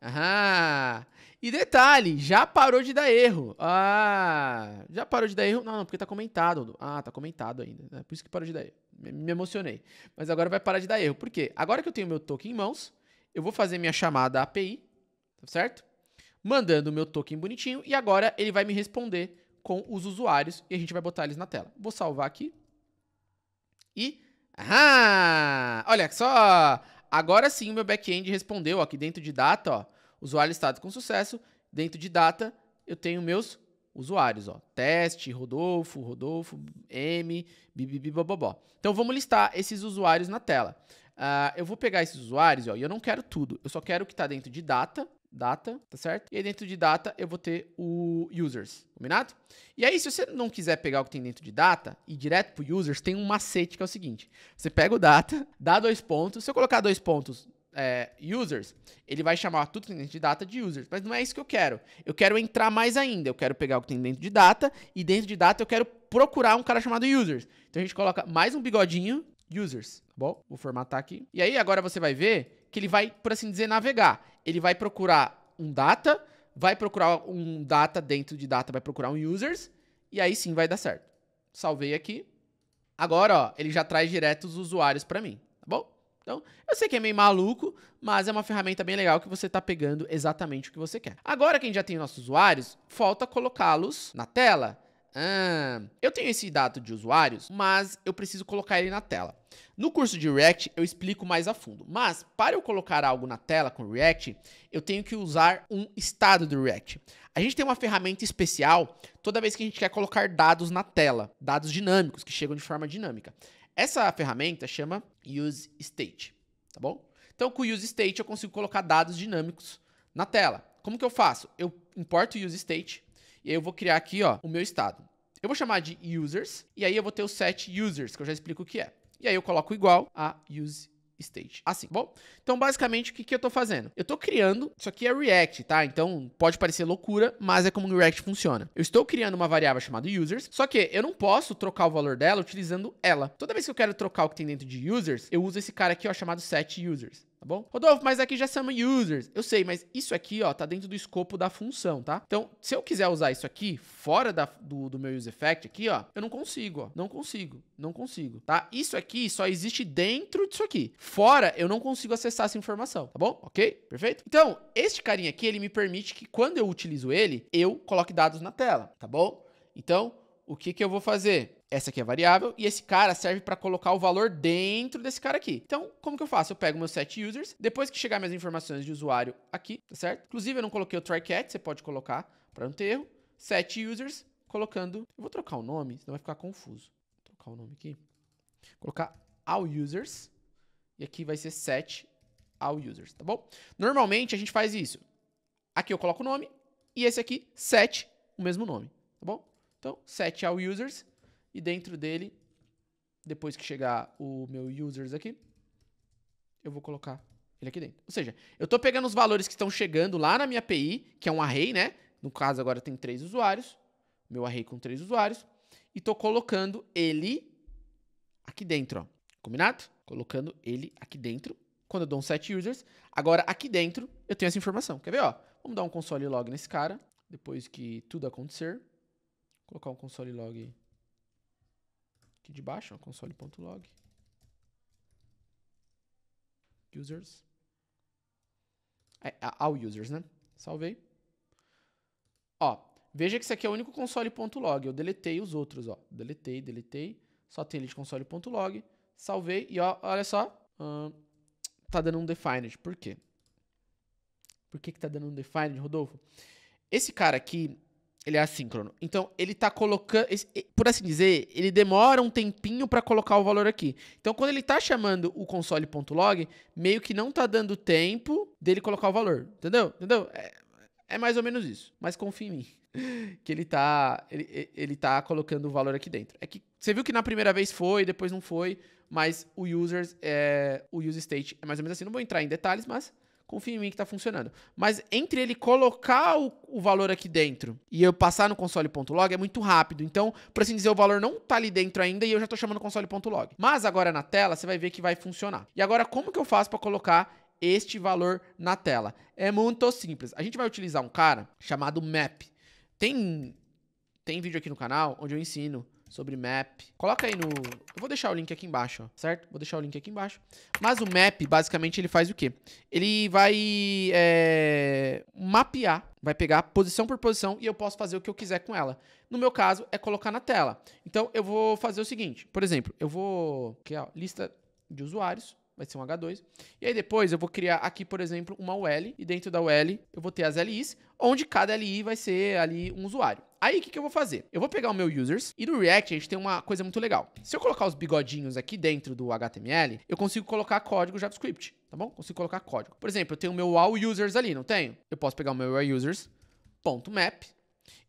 Aham. E detalhe, já parou de dar erro. Ah, já parou de dar erro? Não, não, porque tá comentado. Ah, tá comentado ainda. Né? Por isso que parou de dar erro. Me emocionei. Mas agora vai parar de dar erro. Por quê? Agora que eu tenho meu token em mãos, eu vou fazer minha chamada API, tá certo? mandando o meu token bonitinho e agora ele vai me responder com os usuários e a gente vai botar eles na tela. Vou salvar aqui. E. ah, Olha só! Agora sim o meu back-end respondeu ó, aqui dentro de data, ó. Usuário listado com sucesso. Dentro de data, eu tenho meus usuários, ó. Teste, Rodolfo, Rodolfo, M, bibibibobobó. Então vamos listar esses usuários na tela. Uh, eu vou pegar esses usuários, ó, e eu não quero tudo. Eu só quero o que está dentro de data data, tá certo? E aí dentro de data eu vou ter o users, combinado? E aí se você não quiser pegar o que tem dentro de data e direto pro users, tem um macete que é o seguinte, você pega o data, dá dois pontos, se eu colocar dois pontos é, users, ele vai chamar tudo que tem dentro de data de users. Mas não é isso que eu quero. Eu quero entrar mais ainda. Eu quero pegar o que tem dentro de data e dentro de data eu quero procurar um cara chamado users. Então a gente coloca mais um bigodinho users, tá bom? Vou formatar aqui. E aí agora você vai ver que ele vai, por assim dizer, navegar ele vai procurar um data, vai procurar um data dentro de data, vai procurar um users, e aí sim vai dar certo. Salvei aqui. Agora, ó, ele já traz direto os usuários para mim, tá bom? Então, eu sei que é meio maluco, mas é uma ferramenta bem legal que você está pegando exatamente o que você quer. Agora que a gente já tem nossos usuários, falta colocá-los na tela. Ah, eu tenho esse dado de usuários, mas eu preciso colocar ele na tela. No curso de React eu explico mais a fundo, mas para eu colocar algo na tela com React, eu tenho que usar um estado do React. A gente tem uma ferramenta especial toda vez que a gente quer colocar dados na tela, dados dinâmicos que chegam de forma dinâmica. Essa ferramenta chama Use State, tá bom? Então com o Use State eu consigo colocar dados dinâmicos na tela. Como que eu faço? Eu importo o Use State, e aí eu vou criar aqui, ó, o meu estado. Eu vou chamar de users, e aí eu vou ter o set users, que eu já explico o que é. E aí eu coloco igual a use state. Assim, tá bom? Então, basicamente, o que, que eu tô fazendo? Eu tô criando, isso aqui é React, tá? Então, pode parecer loucura, mas é como o React funciona. Eu estou criando uma variável chamada users, só que eu não posso trocar o valor dela utilizando ela. Toda vez que eu quero trocar o que tem dentro de users, eu uso esse cara aqui, ó, chamado set users tá bom? Rodolfo, mas aqui já são users. Eu sei, mas isso aqui, ó, tá dentro do escopo da função, tá? Então, se eu quiser usar isso aqui fora da, do, do meu use effect aqui, ó, eu não consigo, ó, não consigo, não consigo, tá? Isso aqui só existe dentro disso aqui. Fora, eu não consigo acessar essa informação, tá bom? Ok? Perfeito? Então, este carinha aqui, ele me permite que quando eu utilizo ele, eu coloque dados na tela, tá bom? Então, o que que eu vou fazer? essa aqui é a variável, e esse cara serve para colocar o valor dentro desse cara aqui. Então, como que eu faço? Eu pego meu set users, depois que chegar minhas informações de usuário aqui, tá certo? Inclusive, eu não coloquei o trycat, você pode colocar para não ter erro. Set users, colocando... Eu vou trocar o nome, senão vai ficar confuso. Vou trocar o nome aqui. Vou colocar all users, e aqui vai ser set all users, tá bom? Normalmente, a gente faz isso. Aqui eu coloco o nome, e esse aqui, set, o mesmo nome, tá bom? Então, set all users, e dentro dele, depois que chegar o meu users aqui, eu vou colocar ele aqui dentro. Ou seja, eu estou pegando os valores que estão chegando lá na minha API, que é um array, né? No caso, agora tem três usuários. Meu array com três usuários. E estou colocando ele aqui dentro, ó. Combinado? Colocando ele aqui dentro. Quando eu dou um set users. Agora, aqui dentro, eu tenho essa informação. Quer ver, ó? Vamos dar um console log nesse cara. Depois que tudo acontecer. Vou colocar um console log aqui de baixo, console.log. Users. É, all users, né? Salvei. Ó, veja que isso aqui é o único console.log. Eu deletei os outros, ó. Deletei, deletei. Só tem ele de console.log. Salvei e ó, olha só. tá dando um defined. Por quê? Por que, que tá dando um defined, Rodolfo? Esse cara aqui, ele é assíncrono. Então, ele tá colocando. Por assim dizer, ele demora um tempinho para colocar o valor aqui. Então, quando ele tá chamando o console.log, meio que não tá dando tempo dele colocar o valor. Entendeu? Entendeu? É, é mais ou menos isso. Mas confia em mim. Que ele tá. Ele, ele tá colocando o valor aqui dentro. É que você viu que na primeira vez foi, depois não foi. Mas o users é. O use state é mais ou menos assim. Não vou entrar em detalhes, mas confia em mim que está funcionando. Mas entre ele colocar o, o, valor aqui dentro e eu passar no console.log é muito rápido. Então, por assim dizer, o valor não está ali dentro ainda e eu já estou chamando console.log. Mas agora na tela você vai ver que vai funcionar. E agora como que eu faço para colocar este valor na tela? É muito simples. A gente vai utilizar um cara chamado map. Tem tem vídeo aqui no canal onde eu ensino sobre map. Coloca aí no... Eu vou deixar o link aqui embaixo, ó, certo? Vou deixar o link aqui embaixo. Mas o map, basicamente, ele faz o quê? Ele vai é... mapear, vai pegar posição por posição e eu posso fazer o que eu quiser com ela. No meu caso, é colocar na tela. Então, eu vou fazer o seguinte. Por exemplo, eu vou... Aqui, ó, lista de usuários vai ser um H2. E aí depois eu vou criar aqui, por exemplo, uma UL, e dentro da UL eu vou ter as LIs, onde cada LI vai ser ali um usuário. Aí o que, que eu vou fazer? Eu vou pegar o meu users e no React a gente tem uma coisa muito legal. Se eu colocar os bigodinhos aqui dentro do HTML, eu consigo colocar código JavaScript, tá bom? Consigo colocar código. Por exemplo, eu tenho o meu all users ali, não tenho? Eu posso pegar o meu users.map. users ponto map.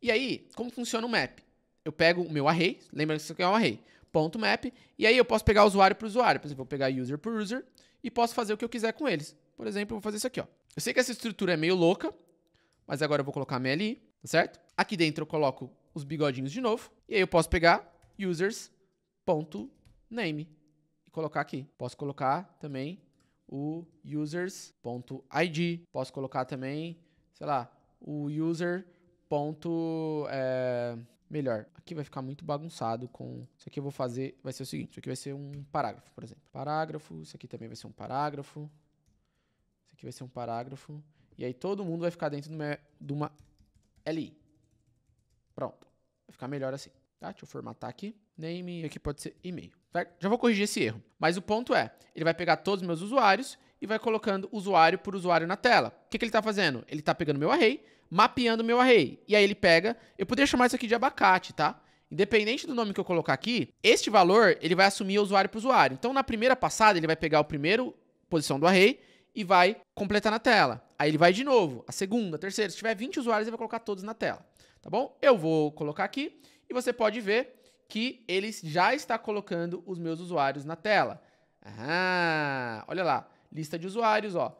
E aí, como funciona o map? Eu pego o meu array, lembra que isso aqui é um array, ponto map, e aí eu posso pegar usuário por usuário, por exemplo, eu vou pegar user por user e posso fazer o que eu quiser com eles. Por exemplo, eu vou fazer isso aqui, ó. Eu sei que essa estrutura é meio louca, mas agora eu vou colocar a minha ali, tá certo? Aqui dentro eu coloco os bigodinhos de novo. E aí eu posso pegar users.name e colocar aqui. Posso colocar também o users.id. Posso colocar também, sei lá, o user. Ponto, é, melhor. Aqui vai ficar muito bagunçado com... Isso aqui eu vou fazer... Vai ser o seguinte. Isso aqui vai ser um parágrafo, por exemplo. Parágrafo. Isso aqui também vai ser um parágrafo. Isso aqui vai ser um parágrafo. E aí todo mundo vai ficar dentro de uma, de uma LI. Pronto. Vai ficar melhor assim. Tá? Deixa eu formatar aqui. Name, aqui pode ser e-mail. Já vou corrigir esse erro. Mas o ponto é, ele vai pegar todos os meus usuários e vai colocando usuário por usuário na tela. O que, que ele está fazendo? Ele está pegando meu array, mapeando meu array. E aí ele pega... Eu poderia chamar isso aqui de abacate, tá? Independente do nome que eu colocar aqui, este valor ele vai assumir usuário por usuário. Então, na primeira passada, ele vai pegar o primeiro posição do array e vai completar na tela. Aí ele vai de novo, a segunda, a terceira. Se tiver 20 usuários, ele vai colocar todos na tela tá bom? Eu vou colocar aqui e você pode ver que ele já está colocando os meus usuários na tela. Ah, olha lá, lista de usuários, ó.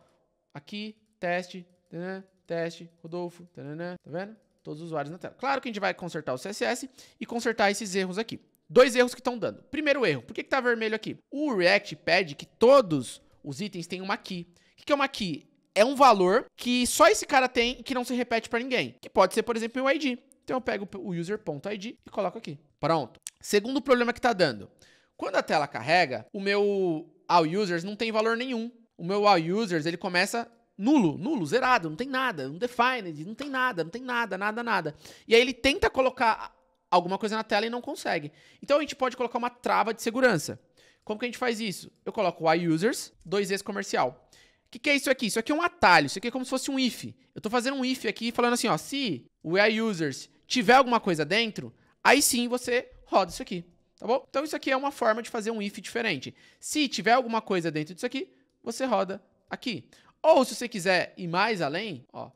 Aqui, teste, tanana, teste, Rodolfo, tanana, tá vendo? Todos os usuários na tela. Claro que a gente vai consertar o CSS e consertar esses erros aqui. Dois erros que estão dando. Primeiro erro, por que está vermelho aqui? O React pede que todos os itens tenham uma key. O que é uma key? é um valor que só esse cara tem e que não se repete para ninguém. Que pode ser, por exemplo, o ID. Então eu pego o user.id e coloco aqui. Pronto. Segundo problema que está dando. Quando a tela carrega, o meu all users não tem valor nenhum. O meu all users, ele começa nulo, nulo, zerado, não tem nada, não defined, não tem nada, não tem nada, nada, nada. E aí ele tenta colocar alguma coisa na tela e não consegue. Então a gente pode colocar uma trava de segurança. Como que a gente faz isso? Eu coloco o iUsers, 2 vezes comercial. O que, que, é isso aqui? Isso aqui é um atalho, isso aqui é como se fosse um if. Eu tô fazendo um if aqui falando assim, ó, se o AI users tiver alguma coisa dentro, aí sim você roda isso aqui, tá bom? Então isso aqui é uma forma de fazer um if diferente. Se tiver alguma coisa dentro disso aqui, você roda aqui. Ou se você quiser ir mais além, ó,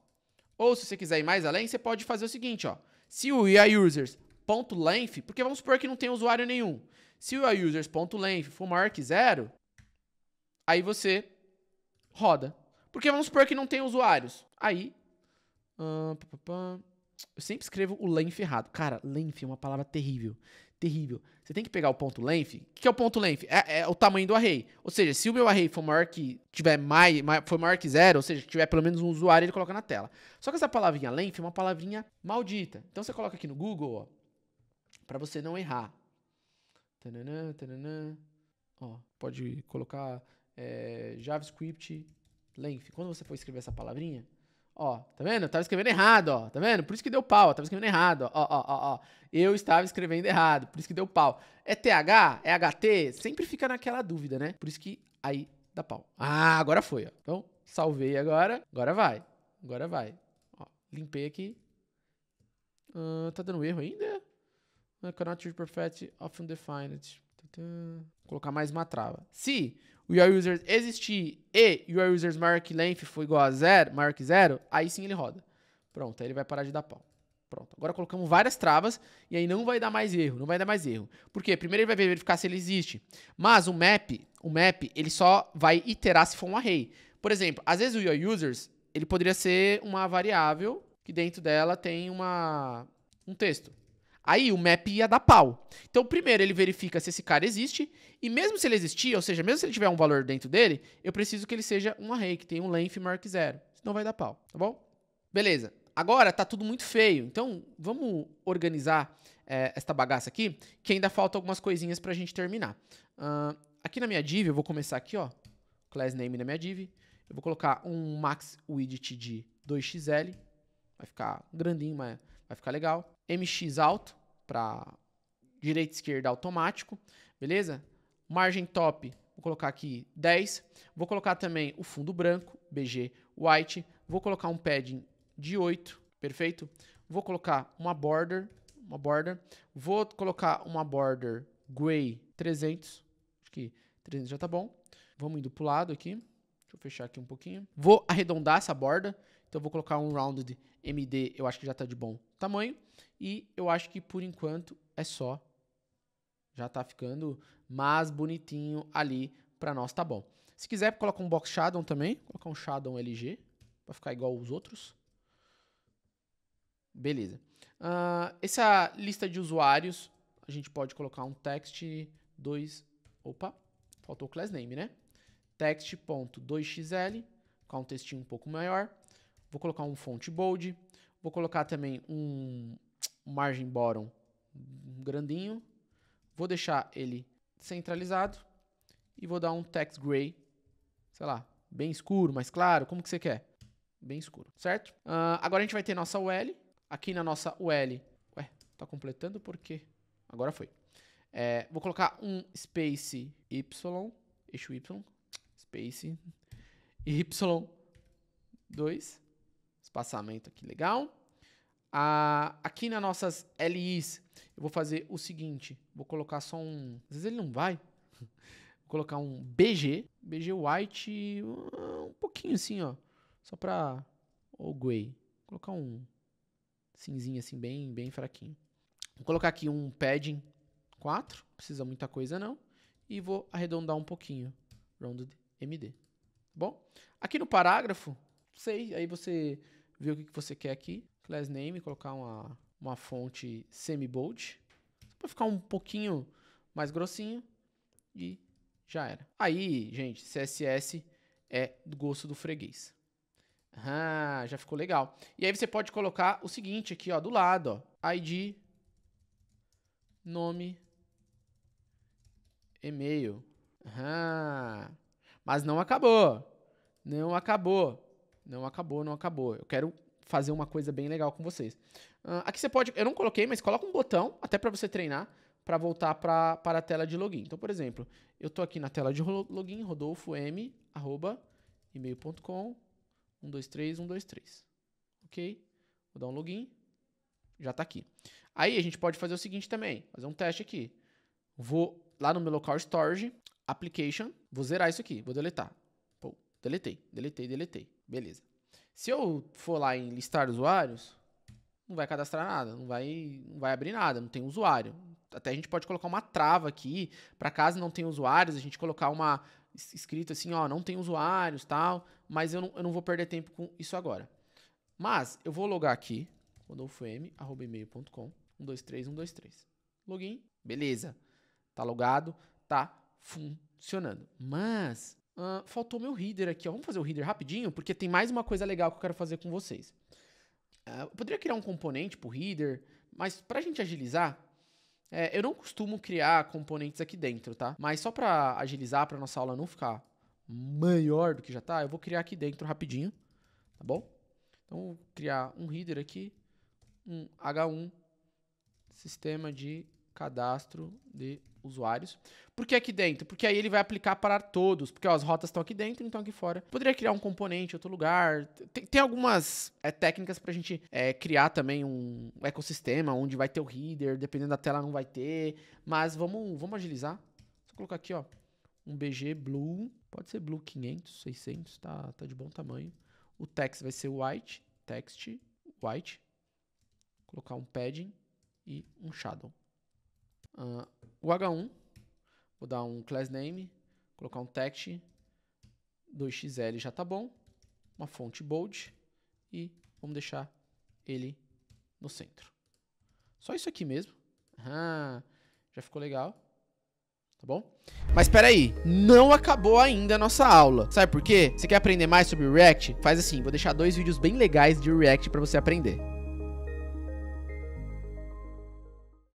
ou se você quiser ir mais além, você pode fazer o seguinte, ó, se o AI users ponto length, porque vamos supor que não tem usuário nenhum. Se o AI users ponto length for maior que zero, aí você roda. Porque vamos supor que não tem usuários. Aí. Uh, pá, pá, pá. Eu sempre escrevo o length errado. Cara, length é uma palavra terrível. Terrível. Você tem que pegar o ponto length. O que é o ponto length? É, é, o tamanho do array. Ou seja, se o meu array for maior que tiver mais, mais, for maior que zero, ou seja, tiver pelo menos um usuário, ele coloca na tela. Só que essa palavrinha length é uma palavrinha maldita. Então você coloca aqui no Google, ó, para você não errar. Tananã, tananã. Ó, pode colocar é, JavaScript length. Quando você for escrever essa palavrinha, ó, tá vendo? Eu tava escrevendo errado, ó, tá vendo? Por isso que deu pau, tava escrevendo errado, ó, ó, ó, ó. Eu estava escrevendo errado, por isso que deu pau. É TH? É HT? Sempre fica naquela dúvida, né? Por isso que aí dá pau. Ah, agora foi, ó. Então, salvei agora, agora vai, agora vai. Ó, limpei aqui. Uh, tá dando erro ainda? I ah, cannot read perfect, often defined. Vou colocar mais uma trava. Se o your users existir e your users maior que length for igual a zero, maior que zero, aí sim ele roda. Pronto, aí ele vai parar de dar pau. Pronto, agora colocamos várias travas e aí não vai dar mais erro, não vai dar mais erro. Por quê? Primeiro ele vai verificar se ele existe. Mas o map, o map, ele só vai iterar se for um array. Por exemplo, às vezes o your users, ele poderia ser uma variável que dentro dela tem uma um texto. Aí o map ia dar pau. Então, primeiro ele verifica se esse cara existe, e mesmo se ele existir, ou seja, mesmo se ele tiver um valor dentro dele, eu preciso que ele seja um array, que tenha um length maior que zero. Senão vai dar pau, tá bom? Beleza. Agora tá tudo muito feio, então vamos organizar é, esta bagaça aqui, que ainda falta algumas coisinhas pra gente terminar. Uh, aqui na minha div, eu vou começar aqui, ó, class name na minha div, eu vou colocar um max width de 2xl, vai ficar grandinho, mas vai ficar legal. MX alto para direita e esquerda automático, beleza? Margem top, vou colocar aqui 10. Vou colocar também o fundo branco, BG white. Vou colocar um padding de 8, perfeito? Vou colocar uma border, uma border. Vou colocar uma border gray 300, acho que 300 já tá bom. Vamos indo pro lado aqui. Deixa eu fechar aqui um pouquinho. Vou arredondar essa borda, então vou colocar um rounded MD eu acho que já está de bom tamanho. E eu acho que por enquanto é só. Já está ficando mais bonitinho ali. Para nós tá bom. Se quiser, coloca um box shadow também. Colocar um shadow LG. Para ficar igual os outros. Beleza. Uh, essa lista de usuários. A gente pode colocar um text 2. Opa, faltou o class name, né? Text.2xl. Colocar um textinho um pouco maior Vou colocar um font bold, vou colocar também um margin bottom grandinho, vou deixar ele centralizado e vou dar um text gray, sei lá, bem escuro, mais claro, como que você quer? Bem escuro, certo? Uh, agora a gente vai ter nossa UL, aqui na nossa UL, ué, tá completando por quê? Agora foi. É, vou colocar um space y, eixo y, space y2, Espaçamento aqui legal. Ah, aqui nas nossas LIs, eu vou fazer o seguinte. Vou colocar só um... Às vezes ele não vai. vou colocar um BG. BG white, um pouquinho assim, ó. Só pra... Ou grey. Vou colocar um cinzinho assim, bem, bem fraquinho. Vou colocar aqui um padding 4. Não precisa muita coisa, não. E vou arredondar um pouquinho. Rounded MD. Tá bom? Aqui no parágrafo, sei, aí você ver o que, você quer aqui, class name, colocar uma, uma fonte semi-bold, para ficar um pouquinho mais grossinho e já era. Aí, gente, CSS é do gosto do freguês. Ah, já ficou legal. E aí você pode colocar o seguinte aqui, ó, do lado, ó, ID, nome, e-mail. Ah, mas não acabou. Não acabou. Não acabou, não acabou. Eu quero fazer uma coisa bem legal com vocês. Uh, aqui você pode, eu não coloquei, mas coloca um botão, até para você treinar, para voltar pra, para a tela de login. Então, por exemplo, eu estou aqui na tela de login, Rodolfo arroba, e-mail.com, Ok? Vou dar um login, já está aqui. Aí a gente pode fazer o seguinte também, fazer um teste aqui. Vou lá no meu local storage, application, vou zerar isso aqui, vou deletar. Pô, deletei, deletei, deletei. Beleza. Se eu for lá em listar usuários, não vai cadastrar nada, não vai, não vai abrir nada, não tem usuário. Até a gente pode colocar uma trava aqui, para caso não tenha usuários, a gente colocar uma escrito assim, ó, não tem usuários, tal, mas eu não, eu não vou perder tempo com isso agora. Mas eu vou logar aqui, rodolfo.m@email.com, 123 123. Login, beleza. Tá logado, tá funcionando. Mas Uh, faltou meu reader aqui, ó. Vamos fazer o reader rapidinho, porque tem mais uma coisa legal que eu quero fazer com vocês. Uh, eu poderia criar um componente o reader, mas para a gente agilizar, é, eu não costumo criar componentes aqui dentro, tá? Mas só para agilizar, para nossa aula não ficar maior do que já está eu vou criar aqui dentro rapidinho, tá bom? Então, vou criar um reader aqui, um H1, sistema de cadastro de usuários. Por que aqui dentro? Porque aí ele vai aplicar para todos, porque ó, as rotas estão aqui dentro, então aqui fora. Poderia criar um componente, outro lugar. Tem, tem algumas é, técnicas para a gente é, criar também um ecossistema onde vai ter o header, dependendo da tela não vai ter. Mas vamos, vamos agilizar. Vou colocar aqui, ó, um BG blue, pode ser blue 500, 600, tá, tá de bom tamanho. O text vai ser white, text white. colocar um padding e um shadow. Uh, o H1, vou dar um class name, colocar um text, 2xl já tá bom, uma fonte bold e vamos deixar ele no centro. Só isso aqui mesmo. Ah, já ficou legal. Tá bom? Mas espera aí, não acabou ainda a nossa aula. Sabe por quê? Você quer aprender mais sobre React? Faz assim, vou deixar dois vídeos bem legais de React para você aprender.